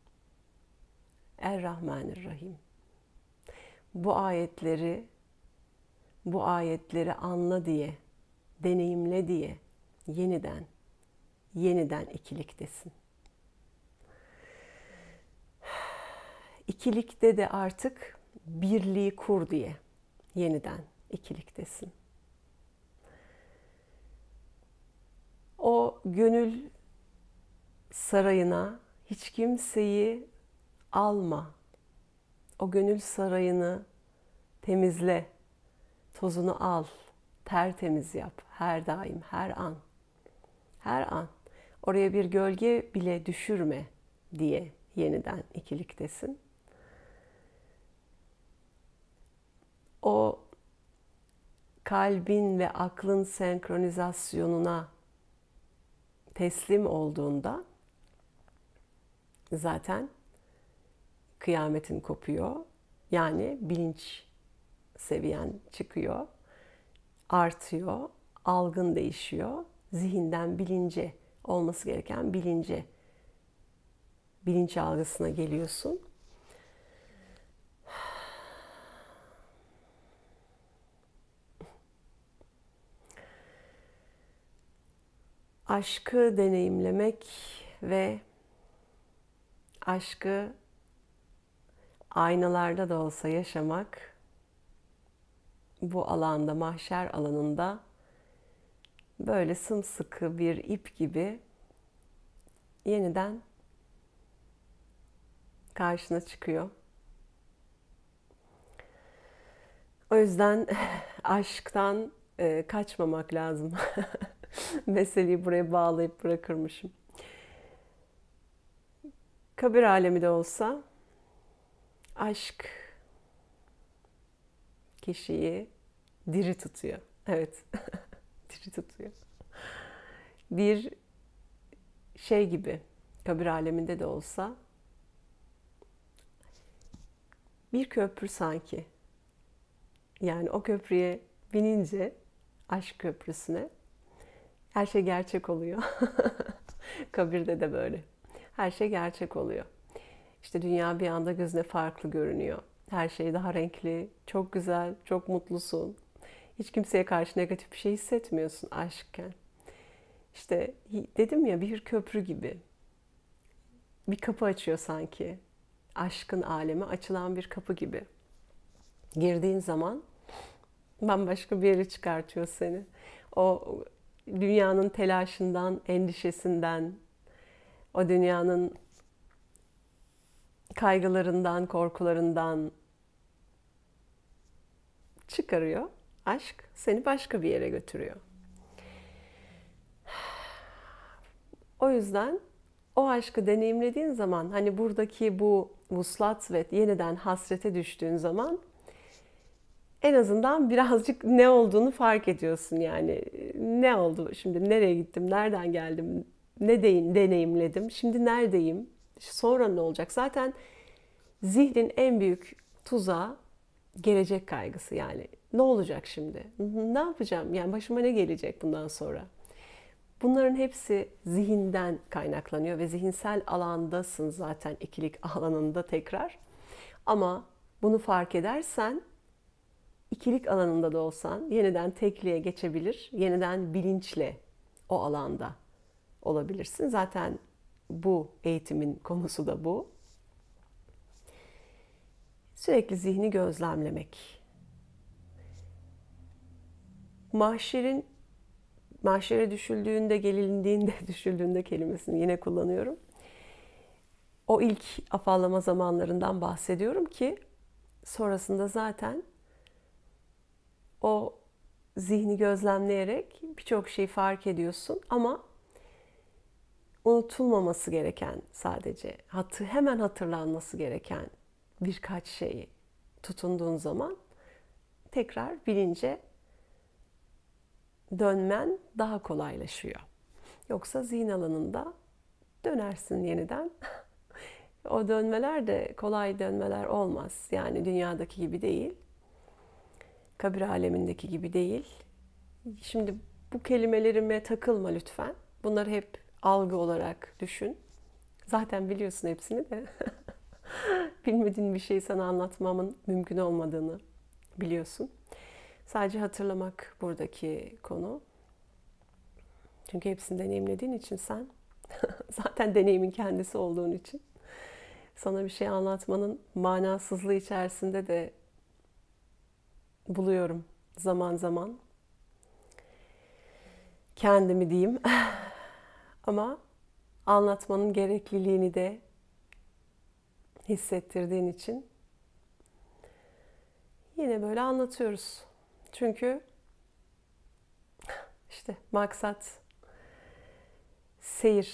Er-Rahmanir-Rahim. Bu ayetleri bu ayetleri anla diye, deneyimle diye yeniden yeniden ikiliktesin. İkilikte de artık birliği kur diye yeniden ikiliktesin. O gönül sarayına hiç kimseyi alma. O gönül sarayını temizle. Tozunu al. Tertemiz yap her daim, her an. Her an. Oraya bir gölge bile düşürme diye yeniden ikiliktesin. O kalbin ve aklın senkronizasyonuna teslim olduğunda zaten kıyametin kopuyor. Yani bilinç seviyen çıkıyor, artıyor, algın değişiyor. Zihinden bilince, olması gereken bilince, bilinç algısına geliyorsun. Aşkı deneyimlemek ve aşkı aynalarda da olsa yaşamak bu alanda, mahşer alanında böyle sımsıkı bir ip gibi yeniden karşına çıkıyor. O yüzden aşktan e, kaçmamak lazım. Meseleyi buraya bağlayıp bırakırmışım. Kabir alemi de olsa aşk kişiyi diri tutuyor. Evet. diri tutuyor. Bir şey gibi kabir aleminde de olsa bir köprü sanki. Yani o köprüye binince aşk köprüsüne her şey gerçek oluyor. Kabirde de böyle. Her şey gerçek oluyor. İşte dünya bir anda gözüne farklı görünüyor. Her şey daha renkli, çok güzel, çok mutlusun. Hiç kimseye karşı negatif bir şey hissetmiyorsun aşkken. İşte dedim ya bir köprü gibi. Bir kapı açıyor sanki. Aşkın aleme açılan bir kapı gibi. Girdiğin zaman bambaşka bir yere çıkartıyor seni. O dünyanın telaşından, endişesinden, o dünyanın kaygılarından, korkularından çıkarıyor. Aşk seni başka bir yere götürüyor. O yüzden o aşkı deneyimlediğin zaman hani buradaki bu vuslat ve yeniden hasrete düştüğün zaman en azından birazcık ne olduğunu fark ediyorsun yani. Ne oldu şimdi nereye gittim, nereden geldim, ne deyin, deneyimledim, şimdi neredeyim, Sonra ne olacak? Zaten zihnin en büyük tuzağı gelecek kaygısı yani. Ne olacak şimdi? Ne yapacağım? Yani başıma ne gelecek bundan sonra? Bunların hepsi zihinden kaynaklanıyor ve zihinsel alandasın zaten ikilik alanında tekrar. Ama bunu fark edersen ikilik alanında da olsan yeniden tekliğe geçebilir, yeniden bilinçle o alanda olabilirsin. Zaten bu eğitimin konusu da bu. Sürekli zihni gözlemlemek. Mahşerin mahşere düşüldüğünde, gelindiğinde düşüldüğünde kelimesini yine kullanıyorum. O ilk afallama zamanlarından bahsediyorum ki sonrasında zaten o zihni gözlemleyerek birçok şeyi fark ediyorsun ama unutulmaması gereken sadece hatı hemen hatırlanması gereken birkaç şeyi tutunduğun zaman tekrar bilince dönmen daha kolaylaşıyor. Yoksa zihin alanında dönersin yeniden. o dönmeler de kolay dönmeler olmaz. Yani dünyadaki gibi değil. Kabir alemindeki gibi değil. Şimdi bu kelimelerime takılma lütfen. Bunları hep algı olarak düşün. Zaten biliyorsun hepsini de. Bilmediğin bir şeyi sana anlatmamın mümkün olmadığını biliyorsun. Sadece hatırlamak buradaki konu. Çünkü hepsini deneyimlediğin için sen zaten deneyimin kendisi olduğun için sana bir şey anlatmanın manasızlığı içerisinde de buluyorum zaman zaman. Kendimi diyeyim. Ama anlatmanın gerekliliğini de hissettirdiğin için yine böyle anlatıyoruz. Çünkü işte maksat seyir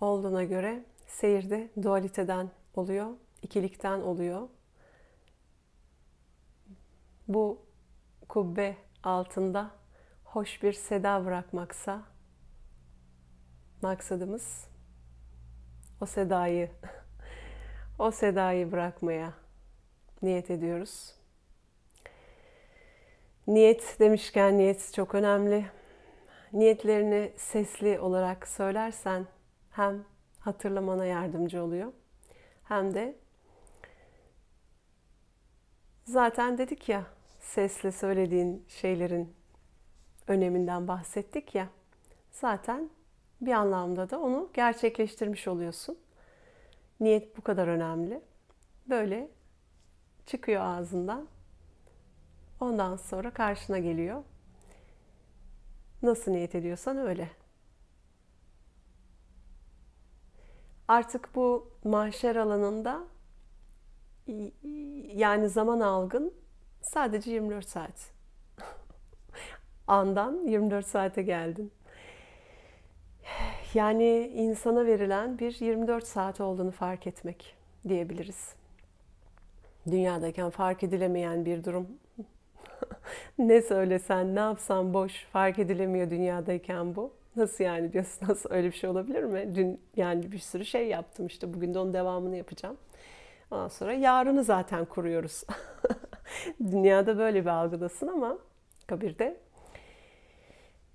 olduğuna göre seyirde dualiteden oluyor, ikilikten oluyor. Bu kubbe altında hoş bir seda bırakmaksa Maksadımız o sedayı, o sedayı bırakmaya niyet ediyoruz. Niyet demişken niyet çok önemli. Niyetlerini sesli olarak söylersen hem hatırlamana yardımcı oluyor hem de zaten dedik ya sesli söylediğin şeylerin öneminden bahsettik ya zaten bir anlamda da onu gerçekleştirmiş oluyorsun. Niyet bu kadar önemli. Böyle çıkıyor ağzından. Ondan sonra karşına geliyor. Nasıl niyet ediyorsan öyle. Artık bu mahşer alanında yani zaman algın sadece 24 saat. Andan 24 saate geldin. Yani insana verilen bir 24 saat olduğunu fark etmek diyebiliriz. Dünyadayken fark edilemeyen bir durum. ne söylesen, ne yapsan boş, fark edilemiyor dünyadayken bu. Nasıl yani diyorsun, nasıl öyle bir şey olabilir mi? Dün yani bir sürü şey yaptım işte, bugün de onun devamını yapacağım. Ondan sonra yarını zaten kuruyoruz. Dünyada böyle bir algıdasın ama kabirde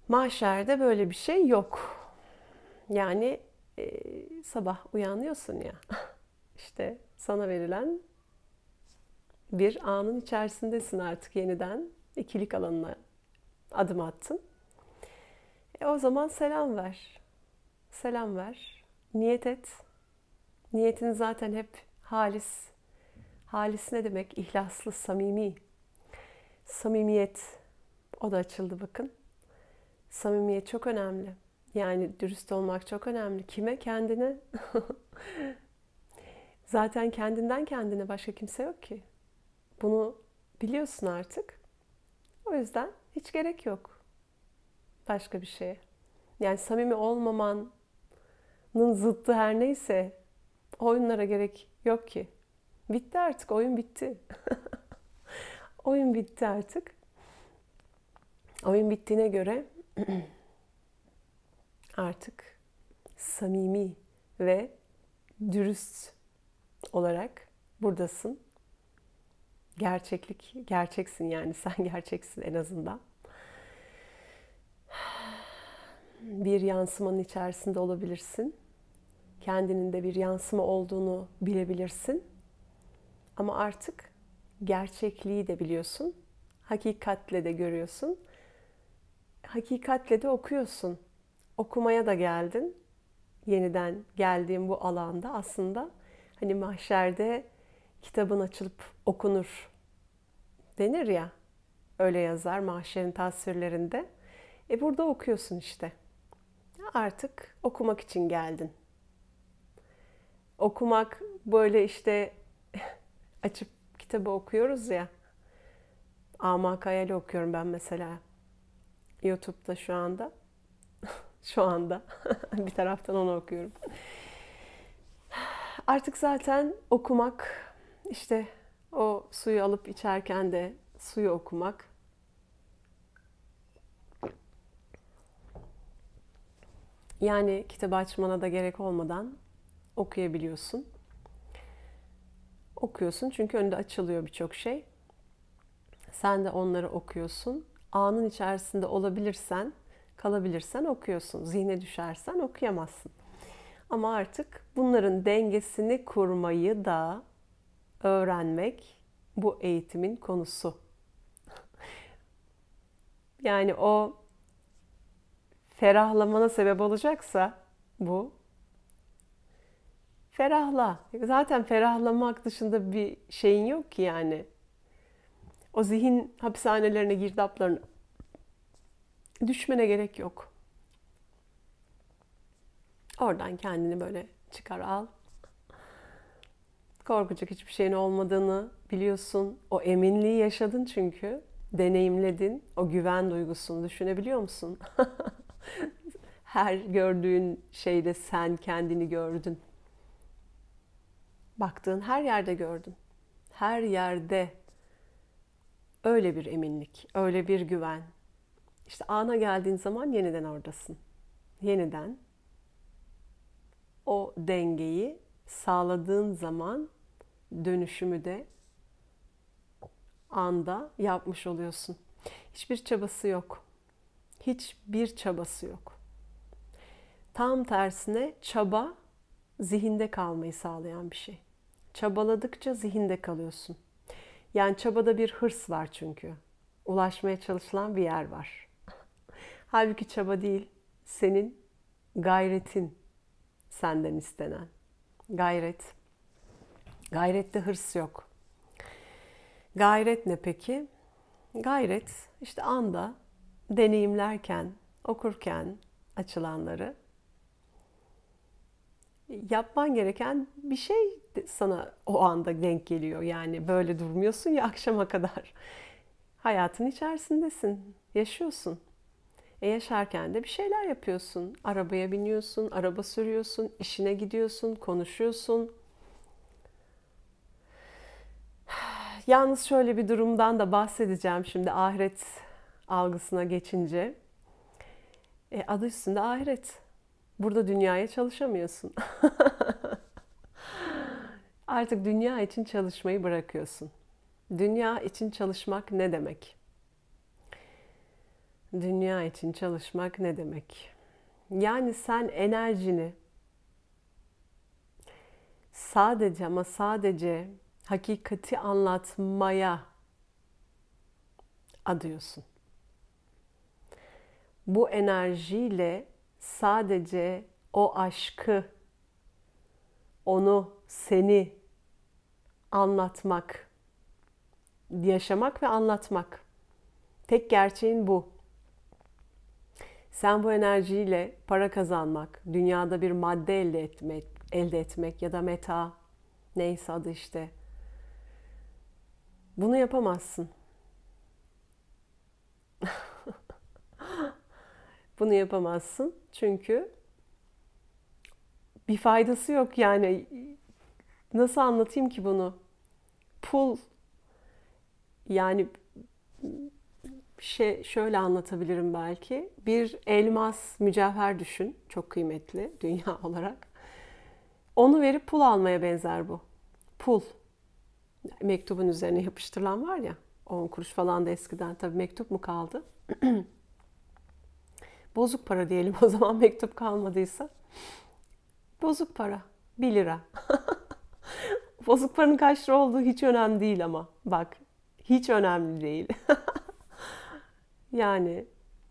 mahşerde böyle bir şey yok. Yani e, sabah uyanıyorsun ya. işte sana verilen bir anın içerisindesin artık yeniden. ikilik alanına adım attın. E, o zaman selam ver. Selam ver. Niyet et. Niyetin zaten hep halis. Halis ne demek? İhlaslı, samimi. Samimiyet. O da açıldı bakın. Samimiyet çok önemli. Yani dürüst olmak çok önemli. Kime? Kendine. Zaten kendinden kendine başka kimse yok ki. Bunu biliyorsun artık. O yüzden hiç gerek yok başka bir şeye. Yani samimi olmamanın zıttı her neyse oyunlara gerek yok ki. Bitti artık, oyun bitti. oyun bitti artık. Oyun bittiğine göre artık samimi ve dürüst olarak buradasın. Gerçeklik, gerçeksin yani sen gerçeksin en azından. Bir yansımanın içerisinde olabilirsin. Kendinin de bir yansıma olduğunu bilebilirsin. Ama artık gerçekliği de biliyorsun. Hakikatle de görüyorsun. Hakikatle de okuyorsun okumaya da geldin. Yeniden geldiğim bu alanda aslında hani mahşerde kitabın açılıp okunur denir ya. Öyle yazar mahşerin tasvirlerinde. E burada okuyorsun işte. Artık okumak için geldin. Okumak böyle işte açıp kitabı okuyoruz ya. Ama hayali okuyorum ben mesela. YouTube'da şu anda şu anda. bir taraftan onu okuyorum. Artık zaten okumak, işte o suyu alıp içerken de suyu okumak. Yani kitabı açmana da gerek olmadan okuyabiliyorsun. Okuyorsun çünkü önünde açılıyor birçok şey. Sen de onları okuyorsun. Anın içerisinde olabilirsen kalabilirsen okuyorsun. Zihne düşersen okuyamazsın. Ama artık bunların dengesini kurmayı da öğrenmek bu eğitimin konusu. yani o ferahlamana sebep olacaksa bu ferahla. Zaten ferahlamak dışında bir şeyin yok ki yani. O zihin hapishanelerine, girdaplarına düşmene gerek yok. Oradan kendini böyle çıkar al. Korkacak hiçbir şeyin olmadığını biliyorsun. O eminliği yaşadın çünkü. Deneyimledin. O güven duygusunu düşünebiliyor musun? Her gördüğün şeyde sen kendini gördün. Baktığın her yerde gördün. Her yerde öyle bir eminlik, öyle bir güven, işte ana geldiğin zaman yeniden oradasın. Yeniden o dengeyi sağladığın zaman dönüşümü de anda yapmış oluyorsun. Hiçbir çabası yok. Hiçbir çabası yok. Tam tersine çaba zihinde kalmayı sağlayan bir şey. Çabaladıkça zihinde kalıyorsun. Yani çabada bir hırs var çünkü. Ulaşmaya çalışılan bir yer var. Halbuki çaba değil, senin gayretin senden istenen. Gayret. Gayrette hırs yok. Gayret ne peki? Gayret işte anda deneyimlerken, okurken açılanları yapman gereken bir şey sana o anda denk geliyor. Yani böyle durmuyorsun ya akşama kadar. Hayatın içerisindesin, yaşıyorsun. E yaşarken de bir şeyler yapıyorsun. Arabaya biniyorsun, araba sürüyorsun, işine gidiyorsun, konuşuyorsun. Yalnız şöyle bir durumdan da bahsedeceğim şimdi ahiret algısına geçince. E, adı üstünde ahiret. Burada dünyaya çalışamıyorsun. Artık dünya için çalışmayı bırakıyorsun. Dünya için çalışmak ne demek? dünya için çalışmak ne demek? Yani sen enerjini sadece ama sadece hakikati anlatmaya adıyorsun. Bu enerjiyle sadece o aşkı, onu, seni anlatmak, yaşamak ve anlatmak. Tek gerçeğin bu. Sen bu enerjiyle para kazanmak, dünyada bir madde elde etmek, elde etmek ya da meta neyse adı işte. Bunu yapamazsın. Bunu yapamazsın çünkü bir faydası yok yani. Nasıl anlatayım ki bunu? Pul yani bir şey şöyle anlatabilirim belki. Bir elmas mücevher düşün. Çok kıymetli dünya olarak. Onu verip pul almaya benzer bu. Pul. Mektubun üzerine yapıştırılan var ya. 10 kuruş falan da eskiden. tabi mektup mu kaldı? Bozuk para diyelim o zaman mektup kalmadıysa. Bozuk para. 1 lira. Bozuk paranın kaç lira olduğu hiç önemli değil ama. Bak hiç önemli değil. Yani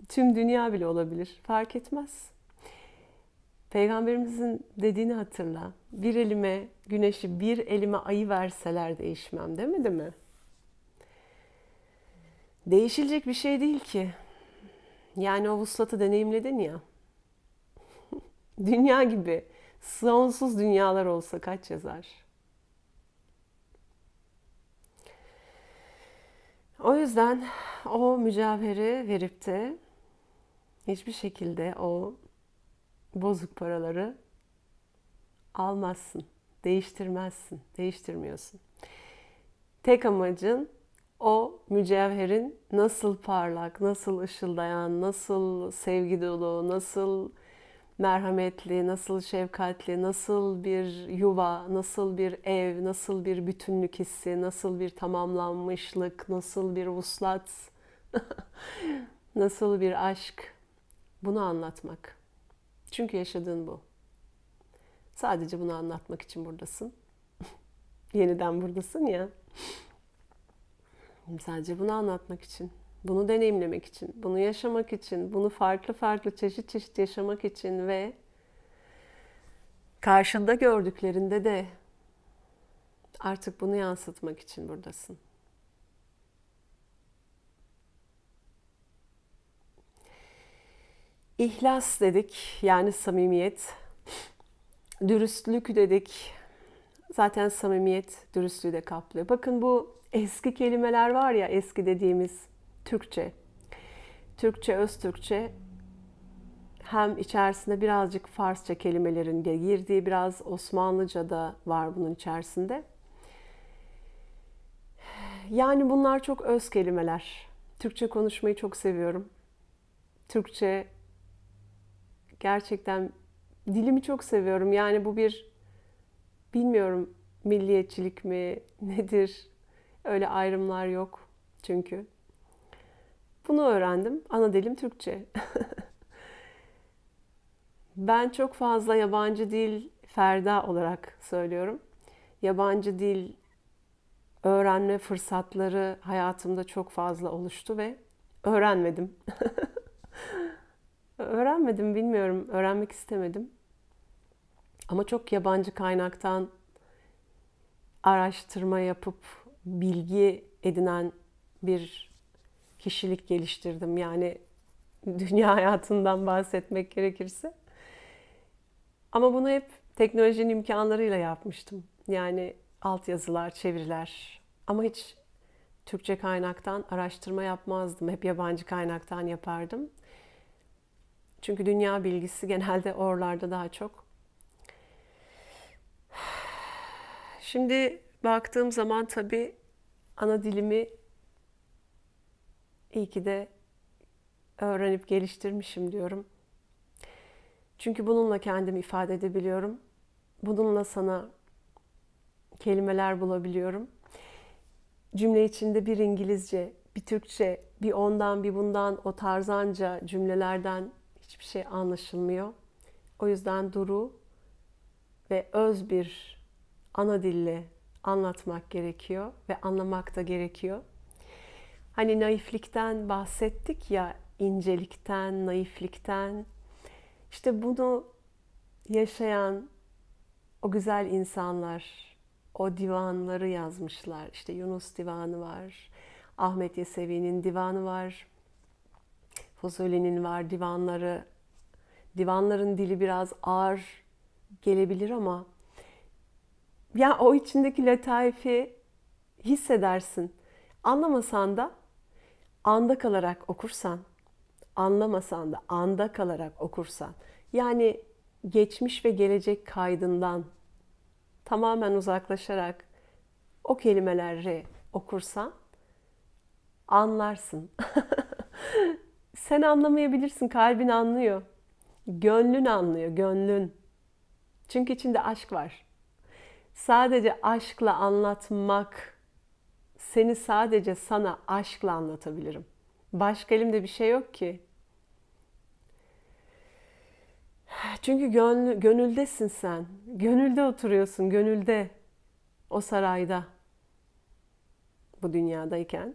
tüm dünya bile olabilir. Fark etmez. Peygamberimizin dediğini hatırla. Bir elime güneşi, bir elime ayı verseler değişmem demedi mi? Değişilecek bir şey değil ki. Yani o vuslatı deneyimledin ya. Dünya gibi sonsuz dünyalar olsa kaç yazar? O yüzden o mücevheri verip de hiçbir şekilde o bozuk paraları almazsın, değiştirmezsin, değiştirmiyorsun. Tek amacın o mücevherin nasıl parlak, nasıl ışıldayan, nasıl sevgi dolu, nasıl merhametli, nasıl şefkatli, nasıl bir yuva, nasıl bir ev, nasıl bir bütünlük hissi, nasıl bir tamamlanmışlık, nasıl bir vuslat, nasıl bir aşk. Bunu anlatmak. Çünkü yaşadığın bu. Sadece bunu anlatmak için buradasın. Yeniden buradasın ya. Sadece bunu anlatmak için bunu deneyimlemek için, bunu yaşamak için, bunu farklı farklı çeşit çeşit yaşamak için ve karşında gördüklerinde de artık bunu yansıtmak için buradasın. İhlas dedik, yani samimiyet. Dürüstlük dedik. Zaten samimiyet dürüstlüğü de kaplıyor. Bakın bu eski kelimeler var ya, eski dediğimiz Türkçe. Türkçe, öz Türkçe hem içerisinde birazcık Farsça kelimelerin girdiği biraz Osmanlıca da var bunun içerisinde. Yani bunlar çok öz kelimeler. Türkçe konuşmayı çok seviyorum. Türkçe gerçekten dilimi çok seviyorum. Yani bu bir bilmiyorum milliyetçilik mi nedir? Öyle ayrımlar yok çünkü. Bunu öğrendim. Ana dilim Türkçe. ben çok fazla yabancı dil Ferda olarak söylüyorum. Yabancı dil öğrenme fırsatları hayatımda çok fazla oluştu ve öğrenmedim. öğrenmedim bilmiyorum. Öğrenmek istemedim. Ama çok yabancı kaynaktan araştırma yapıp bilgi edinen bir kişilik geliştirdim. Yani dünya hayatından bahsetmek gerekirse. Ama bunu hep teknolojinin imkanlarıyla yapmıştım. Yani altyazılar, çeviriler ama hiç Türkçe kaynaktan araştırma yapmazdım. Hep yabancı kaynaktan yapardım. Çünkü dünya bilgisi genelde oralarda daha çok. Şimdi baktığım zaman tabii ana dilimi İyi ki de öğrenip geliştirmişim diyorum. Çünkü bununla kendimi ifade edebiliyorum. Bununla sana kelimeler bulabiliyorum. Cümle içinde bir İngilizce, bir Türkçe, bir ondan bir bundan o tarzanca cümlelerden hiçbir şey anlaşılmıyor. O yüzden duru ve öz bir ana dille anlatmak gerekiyor ve anlamak da gerekiyor. Hani naiflikten bahsettik ya, incelikten, naiflikten. İşte bunu yaşayan o güzel insanlar, o divanları yazmışlar. İşte Yunus divanı var, Ahmet Yesevi'nin divanı var, Fuzuli'nin var divanları. Divanların dili biraz ağır gelebilir ama ya o içindeki letaifi hissedersin. Anlamasan da anda kalarak okursan, anlamasan da anda kalarak okursan, yani geçmiş ve gelecek kaydından tamamen uzaklaşarak o kelimeleri okursan anlarsın. Sen anlamayabilirsin, kalbin anlıyor. Gönlün anlıyor, gönlün. Çünkü içinde aşk var. Sadece aşkla anlatmak seni sadece sana aşkla anlatabilirim. Başka elimde bir şey yok ki. Çünkü gönl, gönüldesin sen. Gönülde oturuyorsun, gönülde. O sarayda. Bu dünyadayken.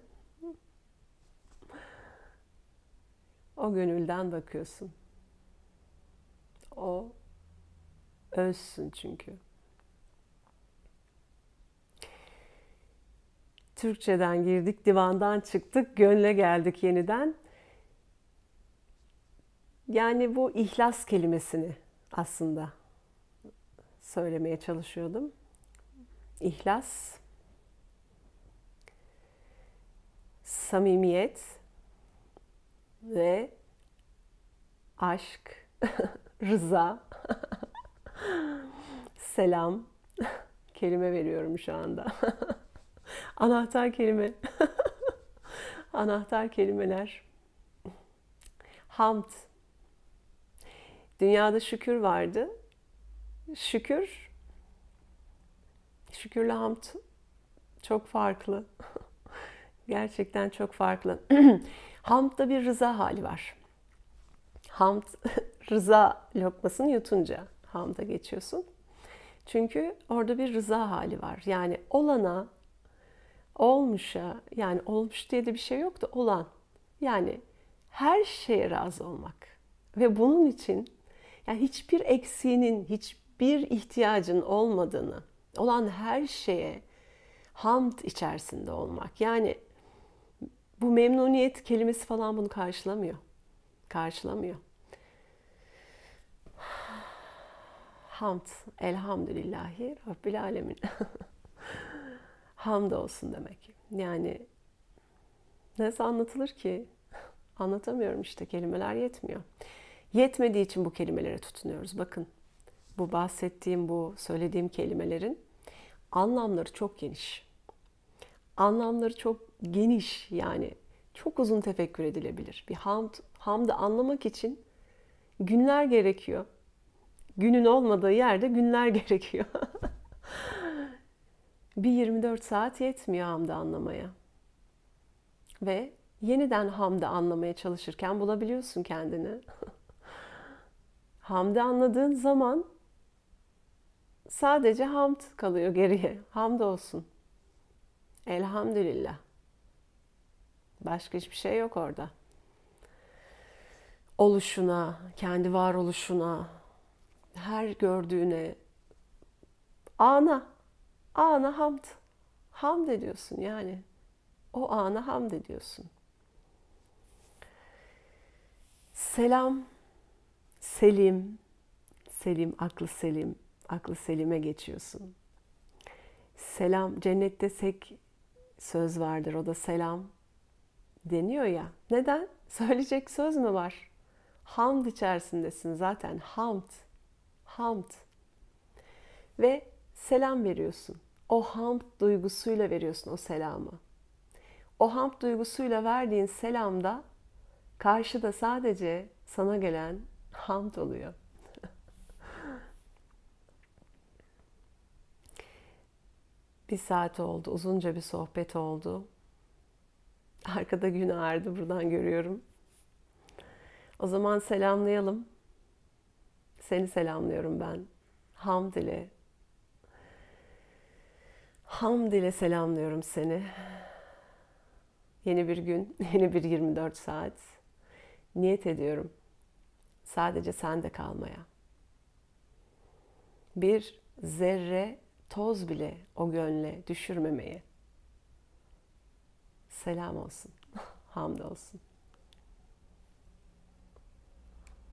O gönülden bakıyorsun. O özsün çünkü. Türkçeden girdik, divandan çıktık, gönle geldik yeniden. Yani bu ihlas kelimesini aslında söylemeye çalışıyordum. İhlas, samimiyet ve aşk, rıza, selam kelime veriyorum şu anda. Anahtar kelime. Anahtar kelimeler. Hamd. Dünyada şükür vardı. Şükür. Şükürle hamd çok farklı. Gerçekten çok farklı. Hamd'da bir rıza hali var. Hamd rıza lokmasını yutunca hamda geçiyorsun. Çünkü orada bir rıza hali var. Yani olana olmuşa yani olmuş diye de bir şey yok da olan. Yani her şeye razı olmak ve bunun için yani hiçbir eksiğinin, hiçbir ihtiyacın olmadığını, olan her şeye hamd içerisinde olmak. Yani bu memnuniyet kelimesi falan bunu karşılamıyor. Karşılamıyor. Hamd, elhamdülillahi Rabbil Alemin. olsun demek. Yani nasıl anlatılır ki? Anlatamıyorum işte kelimeler yetmiyor. Yetmediği için bu kelimelere tutunuyoruz. Bakın bu bahsettiğim bu söylediğim kelimelerin anlamları çok geniş. Anlamları çok geniş yani çok uzun tefekkür edilebilir. Bir hamd, hamdı anlamak için günler gerekiyor. Günün olmadığı yerde günler gerekiyor bir 24 saat yetmiyor hamda anlamaya. Ve yeniden hamda anlamaya çalışırken bulabiliyorsun kendini. hamda anladığın zaman sadece hamd kalıyor geriye. Hamd olsun. Elhamdülillah. Başka hiçbir şey yok orada. Oluşuna, kendi varoluşuna, her gördüğüne, ana ana hamd. Hamd ediyorsun yani. O ana hamd ediyorsun. Selam, Selim, Selim, aklı Selim, aklı Selim'e geçiyorsun. Selam, cennette sek söz vardır, o da selam deniyor ya. Neden? Söyleyecek söz mü var? Hamd içerisindesin zaten, hamd, hamd. Ve selam veriyorsun. O ham duygusuyla veriyorsun o selamı. O ham duygusuyla verdiğin selamda karşıda sadece sana gelen ham oluyor. bir saat oldu, uzunca bir sohbet oldu. Arkada gün ağardı buradan görüyorum. O zaman selamlayalım. Seni selamlıyorum ben. Hamd ile Hamd ile selamlıyorum seni. Yeni bir gün, yeni bir 24 saat. Niyet ediyorum. Sadece sende kalmaya. Bir zerre toz bile o gönle düşürmemeye. Selam olsun. Hamd olsun.